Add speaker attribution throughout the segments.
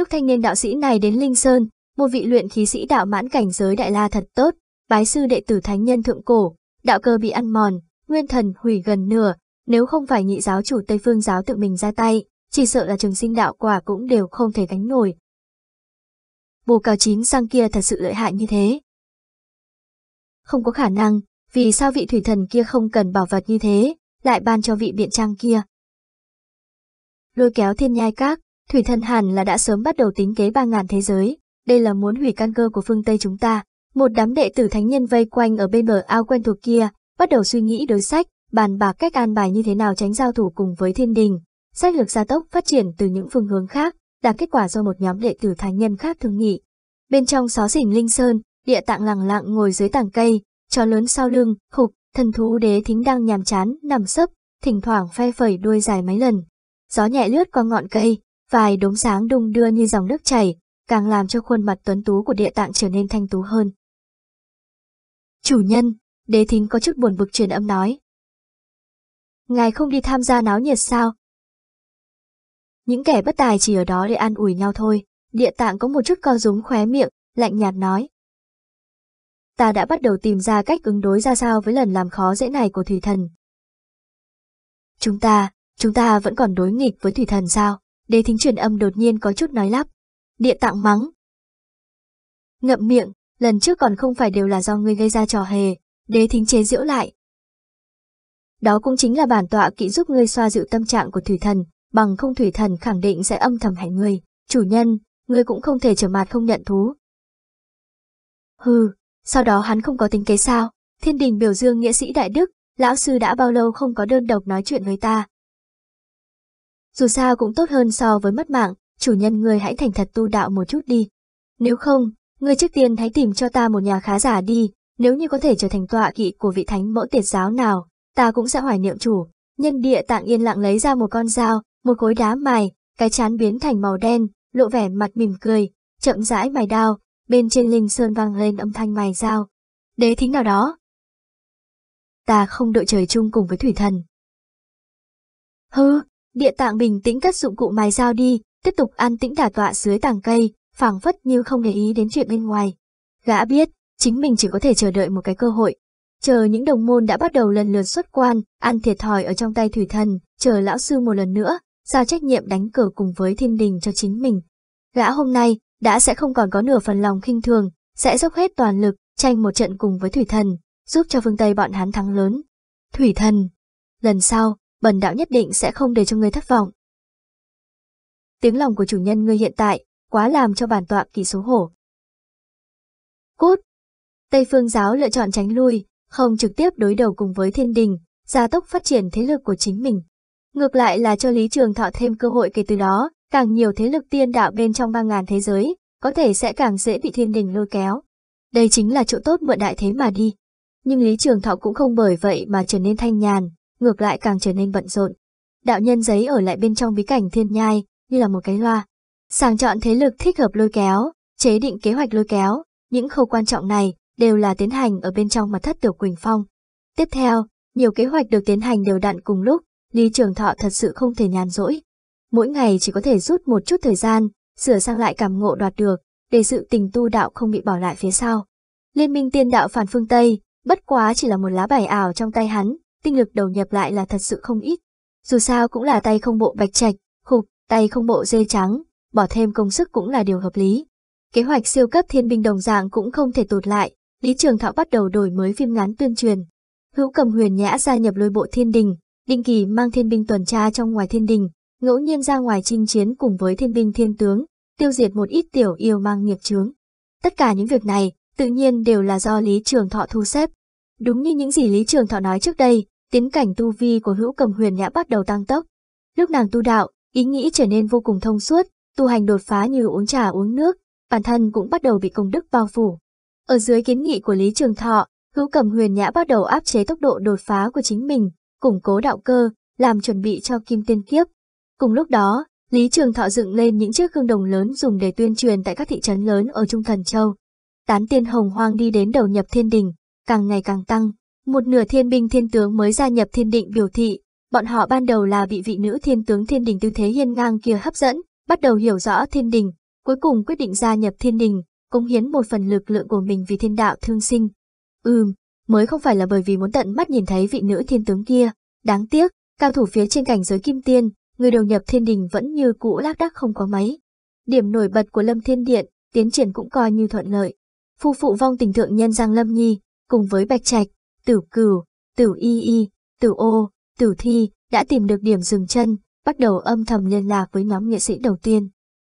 Speaker 1: Lúc thanh niên đạo sĩ này đến Linh Sơn, một vị luyện khí sĩ đạo mãn cảnh giới đại la thật tốt, bái sư đệ tử thánh nhân thượng cổ, đạo cơ bị ăn mòn, nguyên thần hủy gần nửa, nếu không phải nhị giáo chủ Tây Phương giáo tự mình ra tay, chỉ sợ là trường sinh đạo quả cũng đều không thể gánh nổi. Bồ cao chín sang kia thật sự lợi hại như thế. Không có khả năng, vì sao vị thủy thần kia không cần bảo vật như thế, lại ban cho vị biện trang kia. Lôi kéo thiên nhai các, Thủy thần hàn là đã sớm bắt đầu tính kế ba ngàn thế giới, đây là muốn hủy căn cơ của phương Tây chúng ta. Một đám đệ tử thánh nhân vây quanh ở bên bờ ao quen thuộc kia, bắt đầu suy nghĩ đối sách, bàn bạc cách an bài như thế nào tránh giao thủ cùng với thiên đình. Sách lược gia tốc phát triển từ những phương hướng khác, đạt kết quả do một nhóm đệ tử thánh nhân khác thương nghị. Bên trong xó xỉnh Linh Sơn, địa tạng lặng lặng ngồi dưới tảng cây, chó lớn sau lưng, khục, thần thú đế thính đang nhàm chán, nằm sấp, thỉnh thoảng phe phẩy đuôi dài mấy lần. Gió nhẹ lướt qua ngọn cây, vài đốm sáng đung đưa như dòng nước chảy, càng làm cho khuôn mặt tuấn tú của địa tạng trở nên thanh tú hơn. Chủ nhân, đế thính có chút buồn bực truyền âm nói. Ngài không đi tham gia náo nhiệt sao? Những kẻ bất tài chỉ ở đó để an ủi nhau thôi, địa tạng có một chút co rúm khóe miệng, lạnh nhạt nói. Ta đã bắt đầu tìm ra cách ứng đối ra sao với lần làm khó dễ này của thủy thần. Chúng ta, chúng ta vẫn còn đối nghịch với thủy thần sao? Đế thính truyền âm đột nhiên có chút nói lắp. Địa tạng mắng. Ngậm miệng, lần trước còn không phải đều là do ngươi gây ra trò hề, đế thính chế giễu lại. Đó cũng chính là bản tọa kỹ giúp ngươi xoa dịu tâm trạng của thủy thần, bằng không thủy thần khẳng định sẽ âm thầm hạnh ngươi, chủ nhân, ngươi cũng không thể trở mặt không nhận thú. Hừ, sau đó hắn không có tính kế sao, thiên đình biểu dương nghĩa sĩ đại đức, lão sư đã bao lâu không có đơn độc nói chuyện với ta, dù sao cũng tốt hơn so với mất mạng, chủ nhân ngươi hãy thành thật tu đạo một chút đi. Nếu không, ngươi trước tiên hãy tìm cho ta một nhà khá giả đi, nếu như có thể trở thành tọa kỵ của vị thánh mẫu tiệt giáo nào, ta cũng sẽ hoài niệm chủ. Nhân địa tạng yên lặng lấy ra một con dao, một khối đá mài, cái chán biến thành màu đen, lộ vẻ mặt mỉm cười, chậm rãi mài đao, bên trên linh sơn vang lên âm thanh mài dao. Đế thính nào đó? Ta không đội trời chung cùng với thủy thần. Hư, Địa tạng bình tĩnh cất dụng cụ mài dao đi, tiếp tục an tĩnh đả tọa dưới tàng cây, phảng phất như không để ý đến chuyện bên ngoài. Gã biết, chính mình chỉ có thể chờ đợi một cái cơ hội. Chờ những đồng môn đã bắt đầu lần lượt xuất quan, ăn thiệt thòi ở trong tay thủy thần, chờ lão sư một lần nữa, giao trách nhiệm đánh cờ cùng với thiên đình cho chính mình. Gã hôm nay, đã sẽ không còn có nửa phần lòng khinh thường, sẽ dốc hết toàn lực, tranh một trận cùng với thủy thần, giúp cho phương Tây bọn hắn thắng lớn. Thủy thần. Lần sau, bần đạo nhất định sẽ không để cho ngươi thất vọng. Tiếng lòng của chủ nhân ngươi hiện tại, quá làm cho bản tọa kỳ xấu hổ. Cút! Tây phương giáo lựa chọn tránh lui, không trực tiếp đối đầu cùng với thiên đình, gia tốc phát triển thế lực của chính mình. Ngược lại là cho Lý Trường Thọ thêm cơ hội kể từ đó, càng nhiều thế lực tiên đạo bên trong 3 ngàn thế giới, có thể sẽ càng dễ bị thiên đình lôi kéo. Đây chính là chỗ tốt mượn đại thế mà đi. Nhưng Lý Trường Thọ cũng không bởi vậy mà trở nên thanh nhàn, ngược lại càng trở nên bận rộn. Đạo nhân giấy ở lại bên trong bí cảnh thiên nhai, như là một cái loa. Sàng chọn thế lực thích hợp lôi kéo, chế định kế hoạch lôi kéo, những khâu quan trọng này đều là tiến hành ở bên trong mặt thất tiểu Quỳnh Phong. Tiếp theo, nhiều kế hoạch được tiến hành đều đặn cùng lúc, Lý Trường Thọ thật sự không thể nhàn rỗi. Mỗi ngày chỉ có thể rút một chút thời gian, sửa sang lại cảm ngộ đoạt được, để sự tình tu đạo không bị bỏ lại phía sau. Liên minh tiên đạo phản phương Tây, bất quá chỉ là một lá bài ảo trong tay hắn, tinh lực đầu nhập lại là thật sự không ít. Dù sao cũng là tay không bộ bạch trạch, khục, tay không bộ dê trắng, bỏ thêm công sức cũng là điều hợp lý. Kế hoạch siêu cấp thiên binh đồng dạng cũng không thể tụt lại, Lý Trường Thọ bắt đầu đổi mới phim ngắn tuyên truyền. Hữu cầm huyền nhã gia nhập lôi bộ thiên đình, Đinh Kỳ mang thiên binh tuần tra trong ngoài thiên đình, ngẫu nhiên ra ngoài chinh chiến cùng với thiên binh thiên tướng, tiêu diệt một ít tiểu yêu mang nghiệp chướng. Tất cả những việc này, tự nhiên đều là do Lý Trường Thọ thu xếp. Đúng như những gì Lý Trường Thọ nói trước đây, tiến cảnh tu vi của hữu cầm huyền nhã bắt đầu tăng tốc. Lúc nàng tu đạo, ý nghĩ trở nên vô cùng thông suốt, tu hành đột phá như uống trà uống nước, bản thân cũng bắt đầu bị công đức bao phủ. Ở dưới kiến nghị của Lý Trường Thọ, hữu cầm huyền nhã bắt đầu áp chế tốc độ đột phá của chính mình, củng cố đạo cơ, làm chuẩn bị cho kim tiên kiếp. Cùng lúc đó, Lý Trường Thọ dựng lên những chiếc gương đồng lớn dùng để tuyên truyền tại các thị trấn lớn ở Trung Thần Châu. Tán tiên hồng hoang đi đến đầu nhập thiên đình, càng ngày càng tăng, một nửa thiên binh thiên tướng mới gia nhập thiên định biểu thị, bọn họ ban đầu là bị vị nữ thiên tướng thiên đình tư thế hiên ngang kia hấp dẫn, bắt đầu hiểu rõ thiên đình, cuối cùng quyết định gia nhập thiên đình, cống hiến một phần lực lượng của mình vì thiên đạo thương sinh. Ừm, mới không phải là bởi vì muốn tận mắt nhìn thấy vị nữ thiên tướng kia, đáng tiếc, cao thủ phía trên cảnh giới kim tiên, người đầu nhập thiên đình vẫn như cũ lác đác không có mấy Điểm nổi bật của Lâm Thiên Điện, tiến triển cũng coi như thuận lợi. Phu phụ vong tình thượng nhân Giang Lâm Nhi, cùng với Bạch Trạch, Tử Cửu, Tử Y Y, Tử Ô, Tử Thi đã tìm được điểm dừng chân, bắt đầu âm thầm liên lạc với nhóm nghệ sĩ đầu tiên.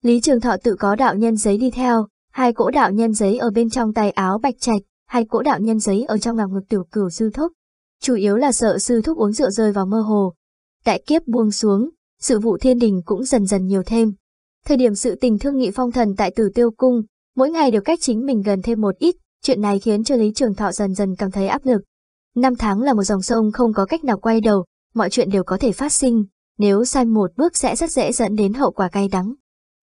Speaker 1: Lý Trường Thọ tự có đạo nhân giấy đi theo, hai cỗ đạo nhân giấy ở bên trong tay áo bạch trạch, hai cỗ đạo nhân giấy ở trong lòng ngực Tử cửu sư thúc. Chủ yếu là sợ sư thúc uống rượu rơi vào mơ hồ. Đại kiếp buông xuống, sự vụ thiên đình cũng dần dần nhiều thêm. Thời điểm sự tình thương nghị phong thần tại tử tiêu cung, mỗi ngày đều cách chính mình gần thêm một ít, chuyện này khiến cho Lý Trường Thọ dần dần cảm thấy áp lực. Năm tháng là một dòng sông không có cách nào quay đầu, mọi chuyện đều có thể phát sinh, nếu sai một bước sẽ rất dễ dẫn đến hậu quả cay đắng.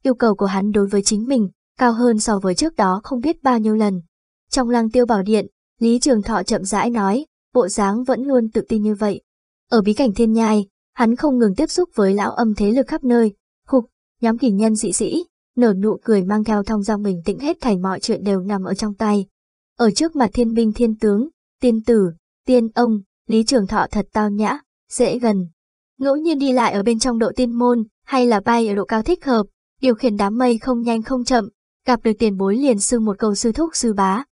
Speaker 1: Yêu cầu của hắn đối với chính mình cao hơn so với trước đó không biết bao nhiêu lần. Trong lăng tiêu bảo điện, Lý Trường Thọ chậm rãi nói, bộ dáng vẫn luôn tự tin như vậy. Ở bí cảnh thiên nhai, hắn không ngừng tiếp xúc với lão âm thế lực khắp nơi, hục, nhóm kỳ nhân dị sĩ, nở nụ cười mang theo thong dong bình tĩnh hết thảy mọi chuyện đều nằm ở trong tay. Ở trước mặt thiên binh thiên tướng, tiên tử, tiên ông, Lý Trường Thọ thật tao nhã, dễ gần. Ngẫu nhiên đi lại ở bên trong độ tiên môn, hay là bay ở độ cao thích hợp, điều khiển đám mây không nhanh không chậm, gặp được tiền bối liền sư một câu sư thúc sư bá.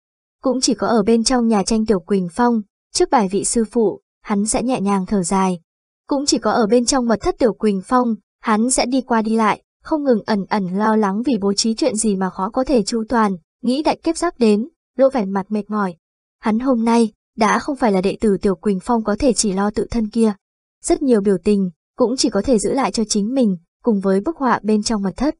Speaker 1: Cũng chỉ có ở bên trong nhà tranh tiểu Quỳnh Phong, trước bài vị sư phụ, hắn sẽ nhẹ nhàng thở dài. Cũng chỉ có ở bên trong mật thất tiểu Quỳnh Phong, hắn sẽ đi qua đi lại, không ngừng ẩn ẩn lo lắng vì bố trí chuyện gì mà khó có thể chu toàn, nghĩ đại kiếp sắp đến, lộ vẻ mặt mệt mỏi. Hắn hôm nay, đã không phải là đệ tử Tiểu Quỳnh Phong có thể chỉ lo tự thân kia. Rất nhiều biểu tình, cũng chỉ có thể giữ lại cho chính mình, cùng với bức họa bên trong mật thất.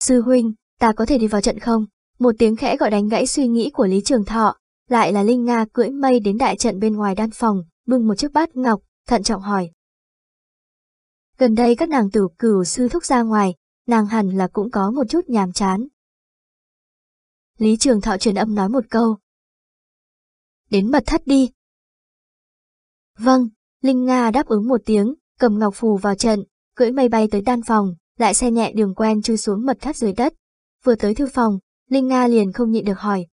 Speaker 1: Sư huynh, ta có thể đi vào trận không? Một tiếng khẽ gọi đánh gãy suy nghĩ của Lý Trường Thọ, lại là Linh Nga cưỡi mây đến đại trận bên ngoài đan phòng, bưng một chiếc bát ngọc, thận trọng hỏi. Gần đây các nàng tử cửu sư thúc ra ngoài, nàng hẳn là cũng có một chút nhàm chán. Lý Trường Thọ truyền âm nói một câu, đến mật thất đi. Vâng, Linh Nga đáp ứng một tiếng, cầm ngọc phù vào trận, cưỡi mây bay tới đan phòng, lại xe nhẹ đường quen chui xuống mật thất dưới đất. Vừa tới thư phòng, Linh Nga liền không nhịn được hỏi.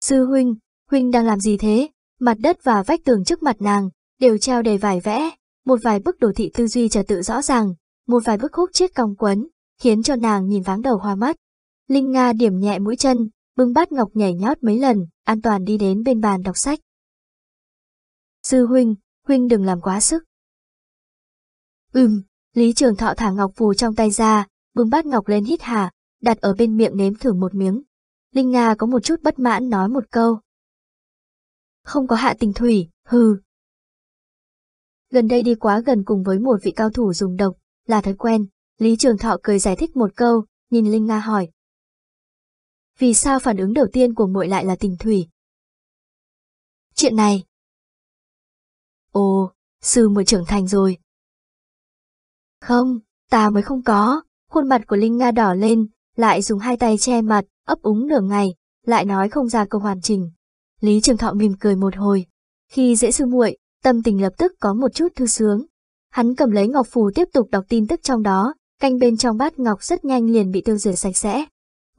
Speaker 1: Sư huynh, huynh đang làm gì thế? Mặt đất và vách tường trước mặt nàng, đều treo đầy vải vẽ, một vài bức đồ thị tư duy trật tự rõ ràng, một vài bức khúc chiếc cong quấn, khiến cho nàng nhìn váng đầu hoa mắt. Linh Nga điểm nhẹ mũi chân, bưng bát ngọc nhảy nhót mấy lần, an toàn đi đến bên bàn đọc sách. Sư huynh, huynh đừng làm quá sức. Ừm, Lý Trường Thọ thả ngọc phù trong tay ra, bưng bát ngọc lên hít hà, đặt ở bên miệng nếm thử một miếng. Linh Nga có một chút bất mãn nói một câu. Không có hạ tình thủy, hừ. Gần đây đi quá gần cùng với một vị cao thủ dùng độc, là thói quen. Lý Trường Thọ cười giải thích một câu, nhìn Linh Nga hỏi, vì sao phản ứng đầu tiên của muội lại là tình thủy? Chuyện này. Ồ, sư muội trưởng thành rồi. Không, ta mới không có, khuôn mặt của Linh Nga đỏ lên, lại dùng hai tay che mặt, ấp úng nửa ngày, lại nói không ra câu hoàn chỉnh. Lý Trường Thọ mỉm cười một hồi, khi dễ sư muội, tâm tình lập tức có một chút thư sướng. Hắn cầm lấy ngọc phù tiếp tục đọc tin tức trong đó, canh bên trong bát ngọc rất nhanh liền bị tiêu diệt sạch sẽ.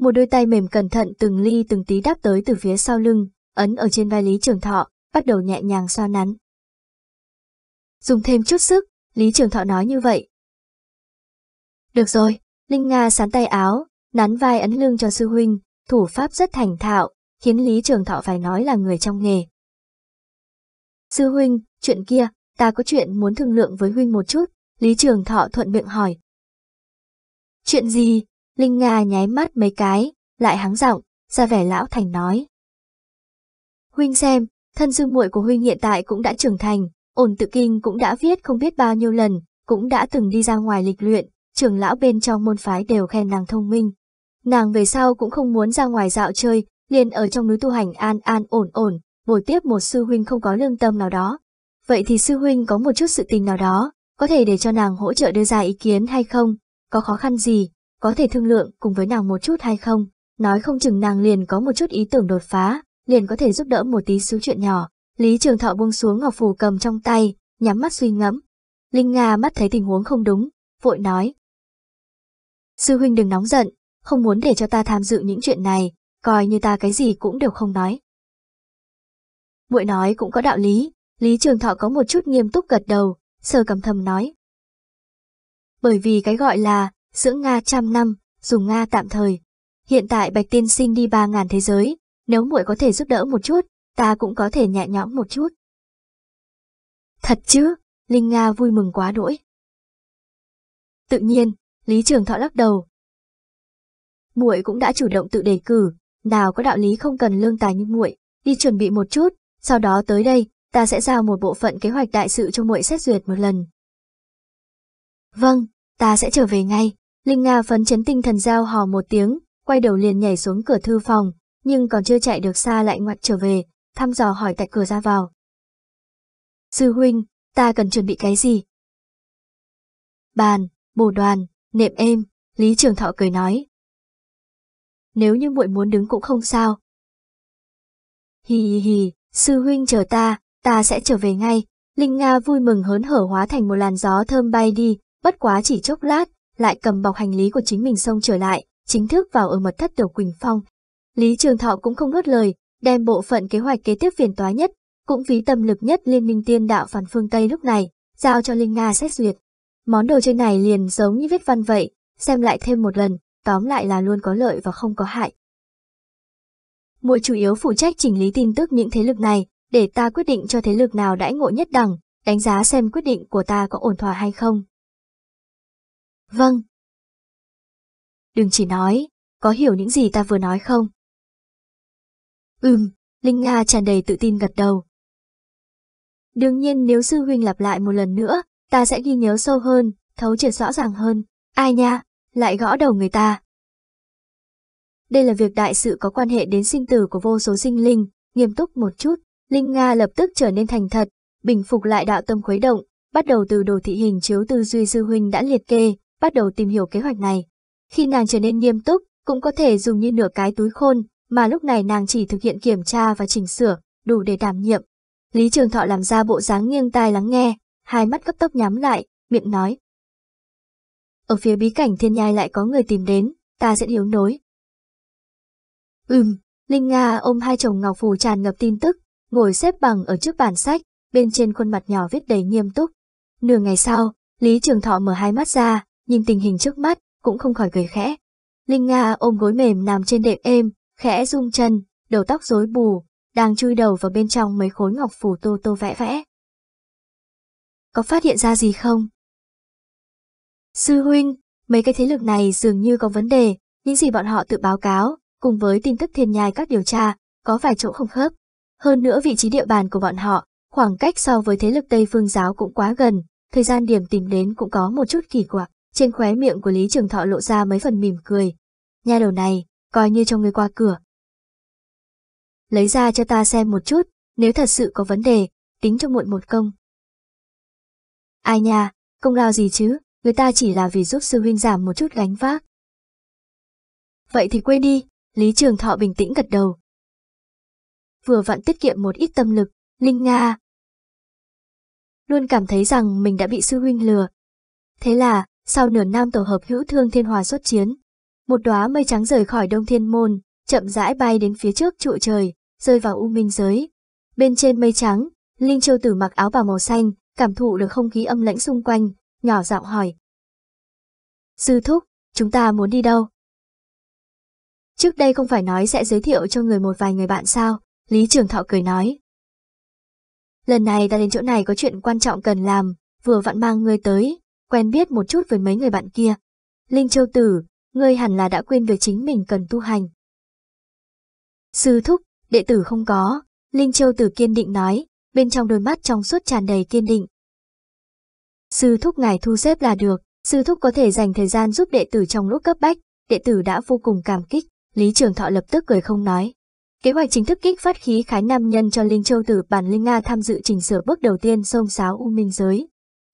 Speaker 1: Một đôi tay mềm cẩn thận từng ly từng tí đáp tới từ phía sau lưng, ấn ở trên vai Lý Trường Thọ, bắt đầu nhẹ nhàng xoa nắn. Dùng thêm chút sức, Lý Trường Thọ nói như vậy. Được rồi, Linh Nga sán tay áo, nắn vai ấn lưng cho sư huynh, thủ pháp rất thành thạo, khiến Lý Trường Thọ phải nói là người trong nghề. Sư huynh, chuyện kia, ta có chuyện muốn thương lượng với huynh một chút, Lý Trường Thọ thuận miệng hỏi. Chuyện gì? Linh Nga nháy mắt mấy cái, lại hắng giọng, ra vẻ lão thành nói. Huynh xem, thân dương muội của Huynh hiện tại cũng đã trưởng thành, ổn tự kinh cũng đã viết không biết bao nhiêu lần, cũng đã từng đi ra ngoài lịch luyện, trưởng lão bên trong môn phái đều khen nàng thông minh. Nàng về sau cũng không muốn ra ngoài dạo chơi, liền ở trong núi tu hành an an ổn ổn, bồi tiếp một sư huynh không có lương tâm nào đó. Vậy thì sư huynh có một chút sự tình nào đó, có thể để cho nàng hỗ trợ đưa ra ý kiến hay không, có khó khăn gì, có thể thương lượng cùng với nàng một chút hay không, nói không chừng nàng liền có một chút ý tưởng đột phá, liền có thể giúp đỡ một tí xíu chuyện nhỏ. Lý Trường Thọ buông xuống ngọc phù cầm trong tay, nhắm mắt suy ngẫm. Linh Nga mắt thấy tình huống không đúng, vội nói. Sư huynh đừng nóng giận, không muốn để cho ta tham dự những chuyện này, coi như ta cái gì cũng đều không nói. Muội nói cũng có đạo lý, Lý Trường Thọ có một chút nghiêm túc gật đầu, sờ cầm thầm nói. Bởi vì cái gọi là dưỡng Nga trăm năm, dùng Nga tạm thời. Hiện tại Bạch Tiên Sinh đi ba ngàn thế giới, nếu muội có thể giúp đỡ một chút, ta cũng có thể nhẹ nhõm một chút. Thật chứ, Linh Nga vui mừng quá đỗi. Tự nhiên, Lý Trường Thọ lắc đầu. Muội cũng đã chủ động tự đề cử, nào có đạo lý không cần lương tài như muội, đi chuẩn bị một chút, sau đó tới đây, ta sẽ giao một bộ phận kế hoạch đại sự cho muội xét duyệt một lần. Vâng, ta sẽ trở về ngay. Linh Nga phấn chấn tinh thần giao hò một tiếng, quay đầu liền nhảy xuống cửa thư phòng, nhưng còn chưa chạy được xa lại ngoặt trở về, thăm dò hỏi tại cửa ra vào. Sư huynh, ta cần chuẩn bị cái gì? Bàn, bồ đoàn, nệm êm, Lý Trường Thọ cười nói. Nếu như muội muốn đứng cũng không sao. Hì hì hì, sư huynh chờ ta, ta sẽ trở về ngay. Linh Nga vui mừng hớn hở hóa thành một làn gió thơm bay đi, bất quá chỉ chốc lát, lại cầm bọc hành lý của chính mình xông trở lại, chính thức vào ở mật thất tiểu Quỳnh Phong. Lý Trường Thọ cũng không ngớt lời, đem bộ phận kế hoạch kế tiếp phiền toái nhất, cũng phí tâm lực nhất liên minh tiên đạo phản phương Tây lúc này, giao cho Linh Nga xét duyệt. Món đồ chơi này liền giống như viết văn vậy, xem lại thêm một lần, tóm lại là luôn có lợi và không có hại. Muội chủ yếu phụ trách chỉnh lý tin tức những thế lực này, để ta quyết định cho thế lực nào đãi ngộ nhất đẳng, đánh giá xem quyết định của ta có ổn thỏa hay không. Vâng. Đừng chỉ nói, có hiểu những gì ta vừa nói không? Ừm, Linh Nga tràn đầy tự tin gật đầu. Đương nhiên nếu sư huynh lặp lại một lần nữa, ta sẽ ghi nhớ sâu hơn, thấu triệt rõ ràng hơn. Ai nha, lại gõ đầu người ta. Đây là việc đại sự có quan hệ đến sinh tử của vô số sinh linh, nghiêm túc một chút, Linh Nga lập tức trở nên thành thật, bình phục lại đạo tâm khuấy động, bắt đầu từ đồ thị hình chiếu tư duy sư huynh đã liệt kê, bắt đầu tìm hiểu kế hoạch này. Khi nàng trở nên nghiêm túc, cũng có thể dùng như nửa cái túi khôn, mà lúc này nàng chỉ thực hiện kiểm tra và chỉnh sửa, đủ để đảm nhiệm. Lý Trường Thọ làm ra bộ dáng nghiêng tai lắng nghe, hai mắt cấp tốc nhắm lại, miệng nói. Ở phía bí cảnh thiên nhai lại có người tìm đến, ta sẽ hiếu nối. Ừm, Linh Nga ôm hai chồng ngọc phù tràn ngập tin tức, ngồi xếp bằng ở trước bàn sách, bên trên khuôn mặt nhỏ viết đầy nghiêm túc. Nửa ngày sau, Lý Trường Thọ mở hai mắt ra, nhìn tình hình trước mắt, cũng không khỏi cười khẽ. Linh Nga ôm gối mềm nằm trên đệm êm, khẽ rung chân, đầu tóc rối bù, đang chui đầu vào bên trong mấy khối ngọc phủ tô tô vẽ vẽ. Có phát hiện ra gì không? Sư huynh, mấy cái thế lực này dường như có vấn đề, những gì bọn họ tự báo cáo, cùng với tin tức thiên nhai các điều tra, có vài chỗ không khớp. Hơn nữa vị trí địa bàn của bọn họ, khoảng cách so với thế lực Tây Phương Giáo cũng quá gần, thời gian điểm tìm đến cũng có một chút kỳ quặc. Trên khóe miệng của Lý Trường Thọ lộ ra mấy phần mỉm cười. nhà đầu này, coi như cho người qua cửa. Lấy ra cho ta xem một chút, nếu thật sự có vấn đề, tính cho muộn một công. Ai nha, công lao gì chứ, người ta chỉ là vì giúp sư huynh giảm một chút gánh vác. Vậy thì quên đi, Lý Trường Thọ bình tĩnh gật đầu. Vừa vặn tiết kiệm một ít tâm lực, Linh Nga. Luôn cảm thấy rằng mình đã bị sư huynh lừa. Thế là, sau nửa năm tổ hợp hữu thương thiên hòa xuất chiến, một đóa mây trắng rời khỏi đông thiên môn, chậm rãi bay đến phía trước trụ trời, rơi vào u minh giới. Bên trên mây trắng, Linh Châu Tử mặc áo bào màu xanh, cảm thụ được không khí âm lãnh xung quanh, nhỏ giọng hỏi. Sư thúc, chúng ta muốn đi đâu? Trước đây không phải nói sẽ giới thiệu cho người một vài người bạn sao, Lý Trường Thọ cười nói. Lần này ta đến chỗ này có chuyện quan trọng cần làm, vừa vặn mang ngươi tới, quen biết một chút với mấy người bạn kia. Linh Châu Tử, ngươi hẳn là đã quên về chính mình cần tu hành. Sư thúc, đệ tử không có, Linh Châu Tử kiên định nói, bên trong đôi mắt trong suốt tràn đầy kiên định. Sư thúc ngài thu xếp là được, sư thúc có thể dành thời gian giúp đệ tử trong lúc cấp bách, đệ tử đã vô cùng cảm kích, Lý Trường Thọ lập tức cười không nói. Kế hoạch chính thức kích phát khí khái nam nhân cho Linh Châu Tử bản Linh Nga tham dự chỉnh sửa bước đầu tiên sông sáo U Minh Giới,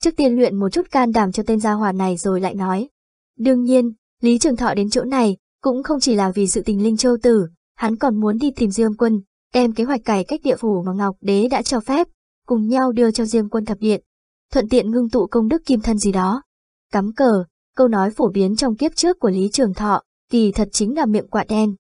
Speaker 1: Trước tiên luyện một chút can đảm cho tên gia hỏa này rồi lại nói. Đương nhiên, Lý Trường Thọ đến chỗ này cũng không chỉ là vì sự tình Linh Châu Tử, hắn còn muốn đi tìm Diêm Quân, đem kế hoạch cải cách địa phủ mà Ngọc Đế đã cho phép, cùng nhau đưa cho Diêm Quân thập điện, thuận tiện ngưng tụ công đức kim thân gì đó. Cắm cờ, câu nói phổ biến trong kiếp trước của Lý Trường Thọ, kỳ thật chính là miệng quạ đen.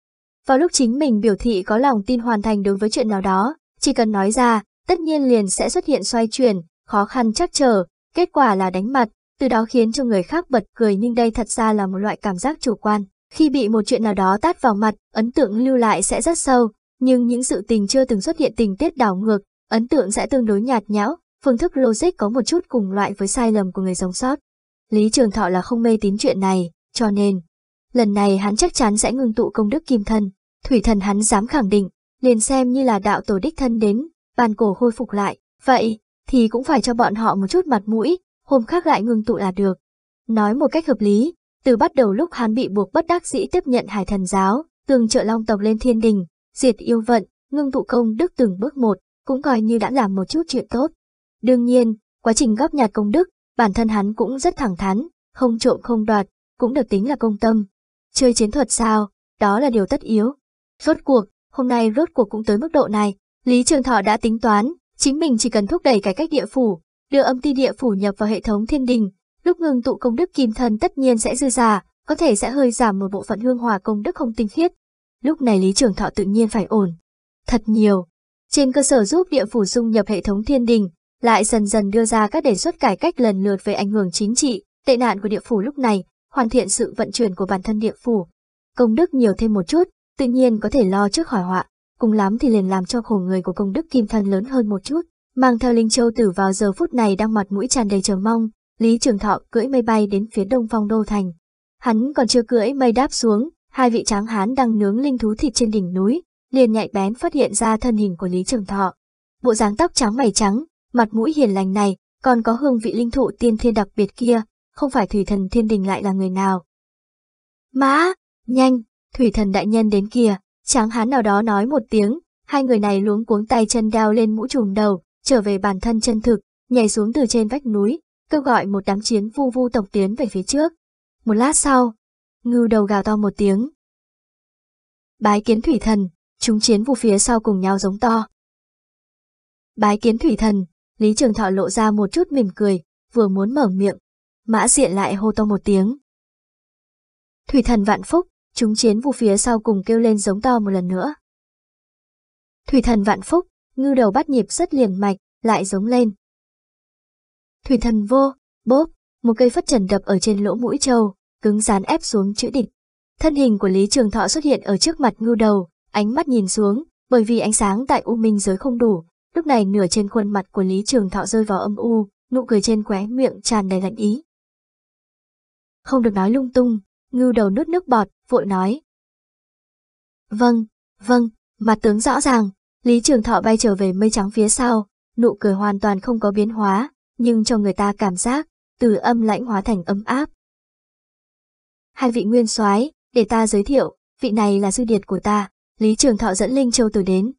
Speaker 1: Vào lúc chính mình biểu thị có lòng tin hoàn thành đối với chuyện nào đó, chỉ cần nói ra, tất nhiên liền sẽ xuất hiện xoay chuyển, khó khăn chắc trở, Kết quả là đánh mặt, từ đó khiến cho người khác bật cười nhưng đây thật ra là một loại cảm giác chủ quan. Khi bị một chuyện nào đó tát vào mặt, ấn tượng lưu lại sẽ rất sâu, nhưng những sự tình chưa từng xuất hiện tình tiết đảo ngược, ấn tượng sẽ tương đối nhạt nhẽo, phương thức logic có một chút cùng loại với sai lầm của người sống sót. Lý Trường Thọ là không mê tín chuyện này, cho nên, lần này hắn chắc chắn sẽ ngừng tụ công đức kim thân, thủy thần hắn dám khẳng định, liền xem như là đạo tổ đích thân đến, bàn cổ khôi phục lại, vậy, thì cũng phải cho bọn họ một chút mặt mũi, hôm khác lại ngưng tụ là được. Nói một cách hợp lý, từ bắt đầu lúc hắn bị buộc bất đắc dĩ tiếp nhận hải thần giáo, tường trợ long tộc lên thiên đình, diệt yêu vận, ngưng tụ công đức từng bước một, cũng coi như đã làm một chút chuyện tốt. Đương nhiên, quá trình góp nhặt công đức, bản thân hắn cũng rất thẳng thắn, không trộm không đoạt, cũng được tính là công tâm. Chơi chiến thuật sao, đó là điều tất yếu. Rốt cuộc, hôm nay rốt cuộc cũng tới mức độ này, Lý Trường Thọ đã tính toán, Chính mình chỉ cần thúc đẩy cải cách địa phủ, đưa âm ti địa phủ nhập vào hệ thống thiên đình, lúc ngừng tụ công đức kim thân tất nhiên sẽ dư giả, có thể sẽ hơi giảm một bộ phận hương hòa công đức không tinh khiết. Lúc này Lý Trường Thọ tự nhiên phải ổn. Thật nhiều. Trên cơ sở giúp địa phủ dung nhập hệ thống thiên đình, lại dần dần đưa ra các đề xuất cải cách lần lượt về ảnh hưởng chính trị, tệ nạn của địa phủ lúc này, hoàn thiện sự vận chuyển của bản thân địa phủ. Công đức nhiều thêm một chút, tự nhiên có thể lo trước khỏi họa cùng lắm thì liền làm cho khổ người của công đức kim thân lớn hơn một chút. Mang theo Linh Châu Tử vào giờ phút này đang mặt mũi tràn đầy chờ mong, Lý Trường Thọ cưỡi mây bay đến phía đông phong đô thành. Hắn còn chưa cưỡi mây đáp xuống, hai vị tráng hán đang nướng linh thú thịt trên đỉnh núi, liền nhạy bén phát hiện ra thân hình của Lý Trường Thọ. Bộ dáng tóc trắng mày trắng, mặt mũi hiền lành này, còn có hương vị linh thụ tiên thiên đặc biệt kia, không phải thủy thần thiên đình lại là người nào. Má, nhanh, thủy thần đại nhân đến kìa. Tráng hán nào đó nói một tiếng, hai người này luống cuống tay chân đeo lên mũ trùm đầu, trở về bản thân chân thực, nhảy xuống từ trên vách núi, kêu gọi một đám chiến vu vu tổng tiến về phía trước. Một lát sau, ngưu đầu gào to một tiếng. Bái kiến thủy thần, chúng chiến vu phía sau cùng nhau giống to. Bái kiến thủy thần, Lý Trường Thọ lộ ra một chút mỉm cười, vừa muốn mở miệng, mã diện lại hô to một tiếng. Thủy thần vạn phúc, Chúng chiến vụ phía sau cùng kêu lên giống to một lần nữa. Thủy thần vạn phúc, ngư đầu bắt nhịp rất liền mạch, lại giống lên. Thủy thần vô, bốp, một cây phất trần đập ở trên lỗ mũi trâu, cứng rán ép xuống chữ địch. Thân hình của Lý Trường Thọ xuất hiện ở trước mặt ngưu đầu, ánh mắt nhìn xuống, bởi vì ánh sáng tại U Minh giới không đủ, lúc này nửa trên khuôn mặt của Lý Trường Thọ rơi vào âm u, nụ cười trên khóe miệng tràn đầy lạnh ý. Không được nói lung tung, ngưu đầu nuốt nước bọt, vội nói. Vâng, vâng, mặt tướng rõ ràng, Lý Trường Thọ bay trở về mây trắng phía sau, nụ cười hoàn toàn không có biến hóa, nhưng cho người ta cảm giác, từ âm lãnh hóa thành ấm áp. Hai vị nguyên soái, để ta giới thiệu, vị này là sư điệt của ta, Lý Trường Thọ dẫn Linh Châu Tử đến.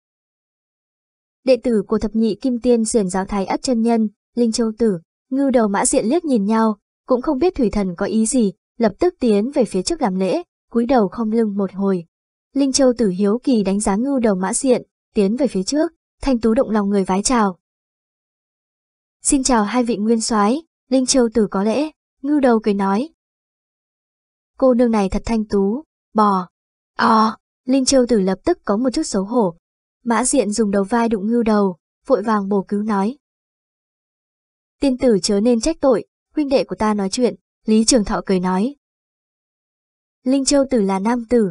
Speaker 1: Đệ tử của thập nhị kim tiên xiển giáo thái ất chân nhân, Linh Châu Tử, ngưu đầu mã diện liếc nhìn nhau, cũng không biết thủy thần có ý gì, lập tức tiến về phía trước làm lễ cúi đầu không lưng một hồi. Linh Châu tử hiếu kỳ đánh giá ngưu đầu mã diện, tiến về phía trước, thanh tú động lòng người vái chào. Xin chào hai vị nguyên soái, Linh Châu tử có lễ, ngưu đầu cười nói. Cô nương này thật thanh tú, bò. ồ, Linh Châu tử lập tức có một chút xấu hổ. Mã diện dùng đầu vai đụng ngưu đầu, vội vàng bổ cứu nói. Tiên tử chớ nên trách tội, huynh đệ của ta nói chuyện, Lý Trường Thọ cười nói, Linh Châu Tử là nam tử.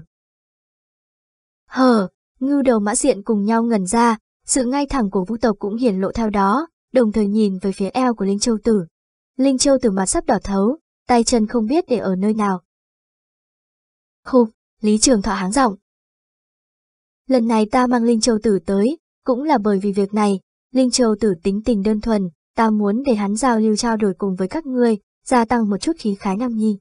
Speaker 1: Hờ, ngưu đầu mã diện cùng nhau ngần ra, sự ngay thẳng của vũ tộc cũng hiển lộ theo đó, đồng thời nhìn về phía eo của Linh Châu Tử. Linh Châu Tử mặt sắp đỏ thấu, tay chân không biết để ở nơi nào. Khục, Lý Trường Thọ háng giọng. Lần này ta mang Linh Châu Tử tới, cũng là bởi vì việc này, Linh Châu Tử tính tình đơn thuần, ta muốn để hắn giao lưu trao đổi cùng với các ngươi, gia tăng một chút khí khái nam nhi.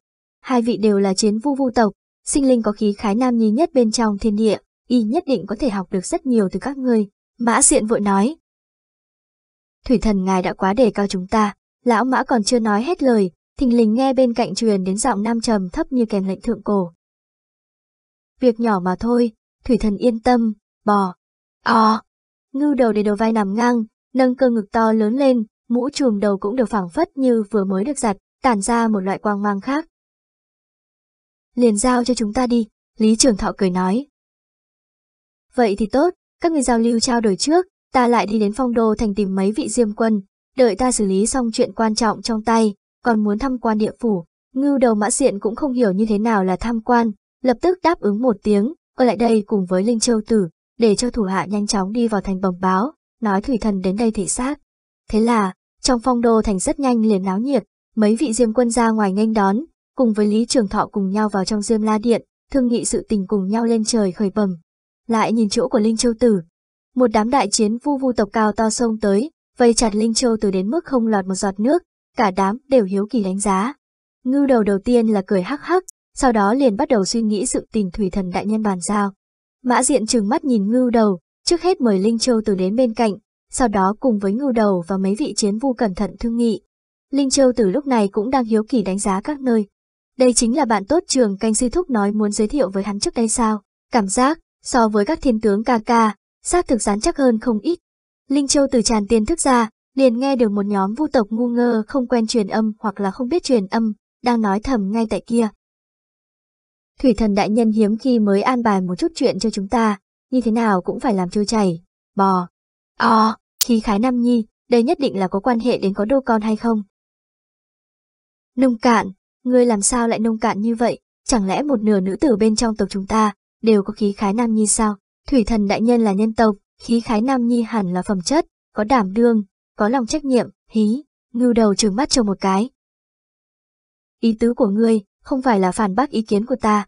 Speaker 1: Hai vị đều là chiến vu vu tộc, sinh linh có khí khái nam nhi nhất bên trong thiên địa, y nhất định có thể học được rất nhiều từ các người Mã Diện vội nói. Thủy thần ngài đã quá đề cao chúng ta, lão mã còn chưa nói hết lời, thình lình nghe bên cạnh truyền đến giọng nam trầm thấp như kèm lệnh thượng cổ. Việc nhỏ mà thôi, thủy thần yên tâm, bò, o, ngưu đầu để đầu vai nằm ngang, nâng cơ ngực to lớn lên, mũ trùm đầu cũng đều phẳng phất như vừa mới được giặt, tản ra một loại quang mang khác liền giao cho chúng ta đi, Lý Trường Thọ cười nói. Vậy thì tốt, các người giao lưu trao đổi trước, ta lại đi đến phong đô thành tìm mấy vị diêm quân, đợi ta xử lý xong chuyện quan trọng trong tay, còn muốn thăm quan địa phủ, ngưu đầu mã diện cũng không hiểu như thế nào là tham quan, lập tức đáp ứng một tiếng, ở lại đây cùng với Linh Châu Tử, để cho thủ hạ nhanh chóng đi vào thành bồng báo, nói thủy thần đến đây thị xác. Thế là, trong phong đô thành rất nhanh liền náo nhiệt, mấy vị diêm quân ra ngoài nghênh đón, cùng với Lý Trường Thọ cùng nhau vào trong Diêm La Điện, thương nghị sự tình cùng nhau lên trời khởi bẩm. Lại nhìn chỗ của Linh Châu Tử, một đám đại chiến vu vu tộc cao to sông tới, vây chặt Linh Châu Tử đến mức không lọt một giọt nước, cả đám đều hiếu kỳ đánh giá. Ngưu đầu đầu tiên là cười hắc hắc, sau đó liền bắt đầu suy nghĩ sự tình thủy thần đại nhân bàn giao. Mã diện trừng mắt nhìn ngưu đầu, trước hết mời Linh Châu Tử đến bên cạnh, sau đó cùng với ngưu đầu và mấy vị chiến vu cẩn thận thương nghị. Linh Châu Tử lúc này cũng đang hiếu kỳ đánh giá các nơi, đây chính là bạn tốt trường canh sư thúc nói muốn giới thiệu với hắn trước đây sao. Cảm giác, so với các thiên tướng ca ca, xác thực rán chắc hơn không ít. Linh Châu từ tràn tiên thức ra, liền nghe được một nhóm vu tộc ngu ngơ không quen truyền âm hoặc là không biết truyền âm, đang nói thầm ngay tại kia. Thủy thần đại nhân hiếm khi mới an bài một chút chuyện cho chúng ta, như thế nào cũng phải làm trôi chảy, bò. Ồ, khí khái nam nhi, đây nhất định là có quan hệ đến có đô con hay không. Nông cạn, ngươi làm sao lại nông cạn như vậy, chẳng lẽ một nửa nữ tử bên trong tộc chúng ta đều có khí khái nam nhi sao? Thủy thần đại nhân là nhân tộc, khí khái nam nhi hẳn là phẩm chất, có đảm đương, có lòng trách nhiệm, hí, ngưu đầu trừng mắt cho một cái. Ý tứ của ngươi không phải là phản bác ý kiến của ta.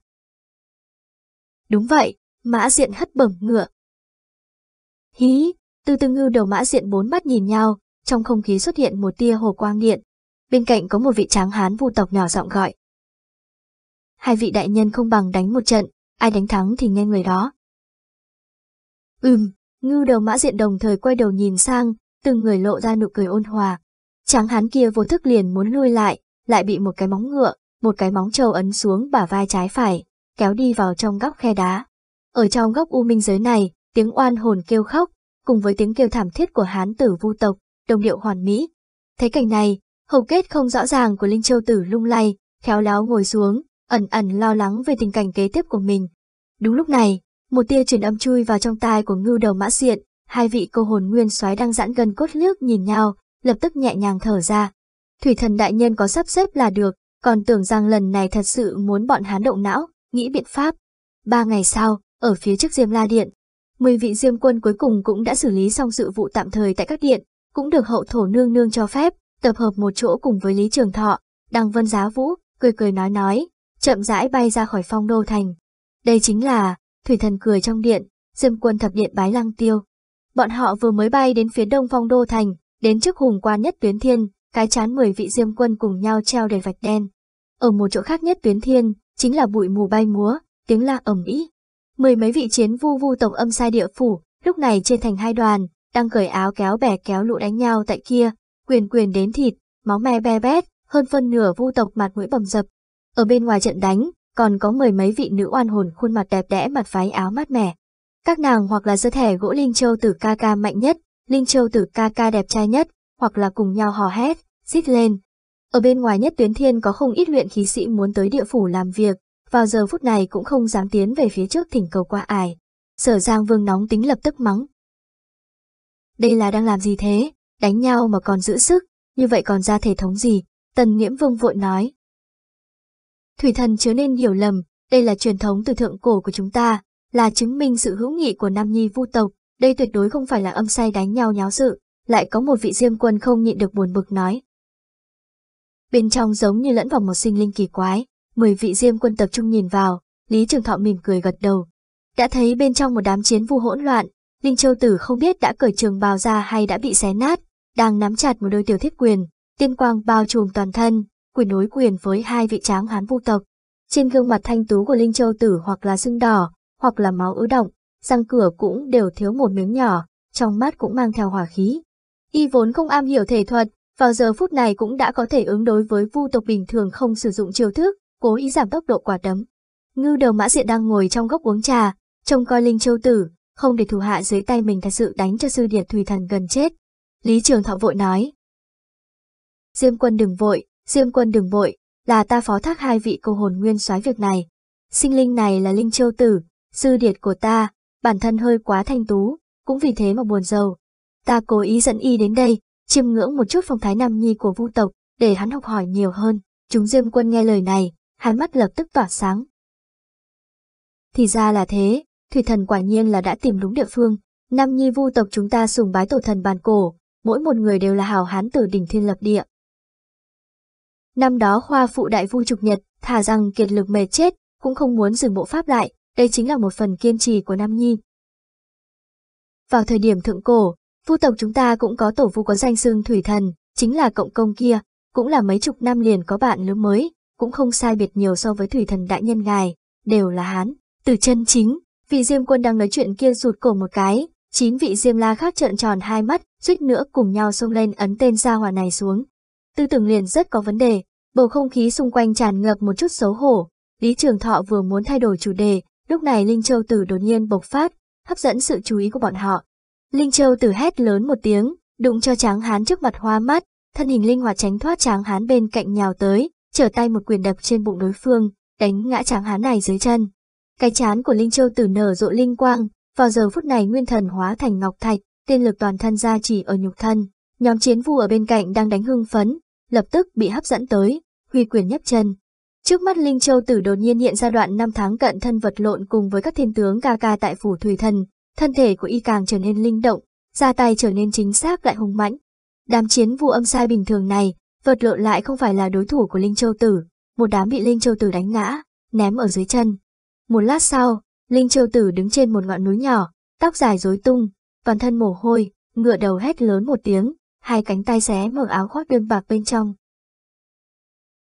Speaker 1: Đúng vậy, mã diện hất bẩm ngựa. Hí, từ từ ngưu đầu mã diện bốn mắt nhìn nhau, trong không khí xuất hiện một tia hồ quang điện, bên cạnh có một vị tráng hán vu tộc nhỏ giọng gọi. Hai vị đại nhân không bằng đánh một trận, ai đánh thắng thì nghe người đó. Ừm, ngưu đầu mã diện đồng thời quay đầu nhìn sang, từng người lộ ra nụ cười ôn hòa. Tráng hán kia vô thức liền muốn lui lại, lại bị một cái móng ngựa, một cái móng trâu ấn xuống bả vai trái phải, kéo đi vào trong góc khe đá. Ở trong góc u minh giới này, tiếng oan hồn kêu khóc, cùng với tiếng kêu thảm thiết của hán tử vu tộc, đồng điệu hoàn mỹ. Thấy cảnh này, Hầu kết không rõ ràng của Linh Châu Tử lung lay, khéo léo ngồi xuống, ẩn ẩn lo lắng về tình cảnh kế tiếp của mình. Đúng lúc này, một tia truyền âm chui vào trong tai của ngưu đầu mã diện hai vị cô hồn nguyên soái đang giãn gần cốt lước nhìn nhau, lập tức nhẹ nhàng thở ra. Thủy thần đại nhân có sắp xếp là được, còn tưởng rằng lần này thật sự muốn bọn hán động não, nghĩ biện pháp. Ba ngày sau, ở phía trước Diêm La Điện, mười vị Diêm quân cuối cùng cũng đã xử lý xong sự vụ tạm thời tại các điện, cũng được hậu thổ nương nương cho phép, tập hợp một chỗ cùng với Lý Trường Thọ, Đăng Vân Giá Vũ, cười cười nói nói, chậm rãi bay ra khỏi phong đô thành. Đây chính là, Thủy Thần cười trong điện, Diêm Quân thập điện bái lăng tiêu. Bọn họ vừa mới bay đến phía đông phong đô thành, đến trước hùng quan nhất tuyến thiên, cái chán mười vị Diêm Quân cùng nhau treo đầy vạch đen. Ở một chỗ khác nhất tuyến thiên, chính là bụi mù bay múa, tiếng la ầm ĩ. Mười mấy vị chiến vu vu tổng âm sai địa phủ, lúc này trên thành hai đoàn, đang cởi áo kéo bè kéo lũ đánh nhau tại kia, quyền quyền đến thịt, máu me be bét, hơn phân nửa vu tộc mặt mũi bầm dập. Ở bên ngoài trận đánh, còn có mười mấy vị nữ oan hồn khuôn mặt đẹp đẽ mặt váy áo mát mẻ. Các nàng hoặc là giơ thẻ gỗ Linh Châu tử ca ca mạnh nhất, Linh Châu tử ca ca đẹp trai nhất, hoặc là cùng nhau hò hét, rít lên. Ở bên ngoài nhất tuyến thiên có không ít luyện khí sĩ muốn tới địa phủ làm việc, vào giờ phút này cũng không dám tiến về phía trước thỉnh cầu qua ải. Sở Giang Vương nóng tính lập tức mắng. Đây là đang làm gì thế? đánh nhau mà còn giữ sức, như vậy còn ra thể thống gì, tần nghiễm vương vội nói. Thủy thần chứa nên hiểu lầm, đây là truyền thống từ thượng cổ của chúng ta, là chứng minh sự hữu nghị của Nam Nhi vu tộc, đây tuyệt đối không phải là âm say đánh nhau nháo sự, lại có một vị diêm quân không nhịn được buồn bực nói. Bên trong giống như lẫn vào một sinh linh kỳ quái, mười vị diêm quân tập trung nhìn vào, Lý Trường Thọ mỉm cười gật đầu. Đã thấy bên trong một đám chiến vu hỗn loạn, Linh Châu Tử không biết đã cởi trường bào ra hay đã bị xé nát, đang nắm chặt một đôi tiểu thiết quyền, tiên quang bao trùm toàn thân, quyền nối quyền với hai vị tráng hán vu tộc. Trên gương mặt thanh tú của Linh Châu Tử hoặc là sưng đỏ, hoặc là máu ứ động, răng cửa cũng đều thiếu một miếng nhỏ, trong mắt cũng mang theo hỏa khí. Y vốn không am hiểu thể thuật, vào giờ phút này cũng đã có thể ứng đối với vu tộc bình thường không sử dụng chiêu thức, cố ý giảm tốc độ quả đấm. Ngư đầu mã diện đang ngồi trong góc uống trà, trông coi Linh Châu Tử, không để thủ hạ dưới tay mình thật sự đánh cho sư điệt thủy thần gần chết, Lý Trường Thọ vội nói. Diêm quân đừng vội, Diêm quân đừng vội, là ta phó thác hai vị cô hồn nguyên soái việc này. Sinh linh này là linh châu tử, sư điệt của ta, bản thân hơi quá thanh tú, cũng vì thế mà buồn giàu. Ta cố ý dẫn y đến đây, chiêm ngưỡng một chút phong thái nam nhi của vu tộc, để hắn học hỏi nhiều hơn. Chúng Diêm quân nghe lời này, hai mắt lập tức tỏa sáng. Thì ra là thế, thủy thần quả nhiên là đã tìm đúng địa phương, nam nhi vu tộc chúng ta sùng bái tổ thần bàn cổ, mỗi một người đều là hào hán từ đỉnh thiên lập địa. Năm đó khoa phụ đại vu trục nhật, thà rằng kiệt lực mệt chết, cũng không muốn dừng bộ pháp lại, đây chính là một phần kiên trì của Nam Nhi. Vào thời điểm thượng cổ, vu tộc chúng ta cũng có tổ vu có danh xưng thủy thần, chính là cộng công kia, cũng là mấy chục năm liền có bạn lớn mới, cũng không sai biệt nhiều so với thủy thần đại nhân ngài, đều là hán, từ chân chính, vì Diêm Quân đang nói chuyện kia rụt cổ một cái, Chín vị diêm la khác trợn tròn hai mắt, suýt nữa cùng nhau xông lên ấn tên gia hỏa này xuống. Tư tưởng liền rất có vấn đề, bầu không khí xung quanh tràn ngập một chút xấu hổ. Lý Trường Thọ vừa muốn thay đổi chủ đề, lúc này Linh Châu Tử đột nhiên bộc phát, hấp dẫn sự chú ý của bọn họ. Linh Châu Tử hét lớn một tiếng, đụng cho tráng hán trước mặt hoa mắt, thân hình linh hoạt tránh thoát tráng hán bên cạnh nhào tới, trở tay một quyền đập trên bụng đối phương, đánh ngã tráng hán này dưới chân. Cái chán của Linh Châu Tử nở rộ linh quang, vào giờ phút này nguyên thần hóa thành ngọc thạch, tiên lực toàn thân ra chỉ ở nhục thân. Nhóm chiến vu ở bên cạnh đang đánh hưng phấn, lập tức bị hấp dẫn tới, huy quyền nhấp chân. Trước mắt Linh Châu Tử đột nhiên hiện ra đoạn năm tháng cận thân vật lộn cùng với các thiên tướng ca ca tại phủ Thủy Thần, thân thể của y càng trở nên linh động, ra tay trở nên chính xác lại hùng mãnh. Đám chiến vu âm sai bình thường này, vật lộn lại không phải là đối thủ của Linh Châu Tử, một đám bị Linh Châu Tử đánh ngã, ném ở dưới chân. Một lát sau, Linh Châu Tử đứng trên một ngọn núi nhỏ, tóc dài rối tung, toàn thân mồ hôi, ngựa đầu hét lớn một tiếng, hai cánh tay xé mở áo khoác đơn bạc bên trong.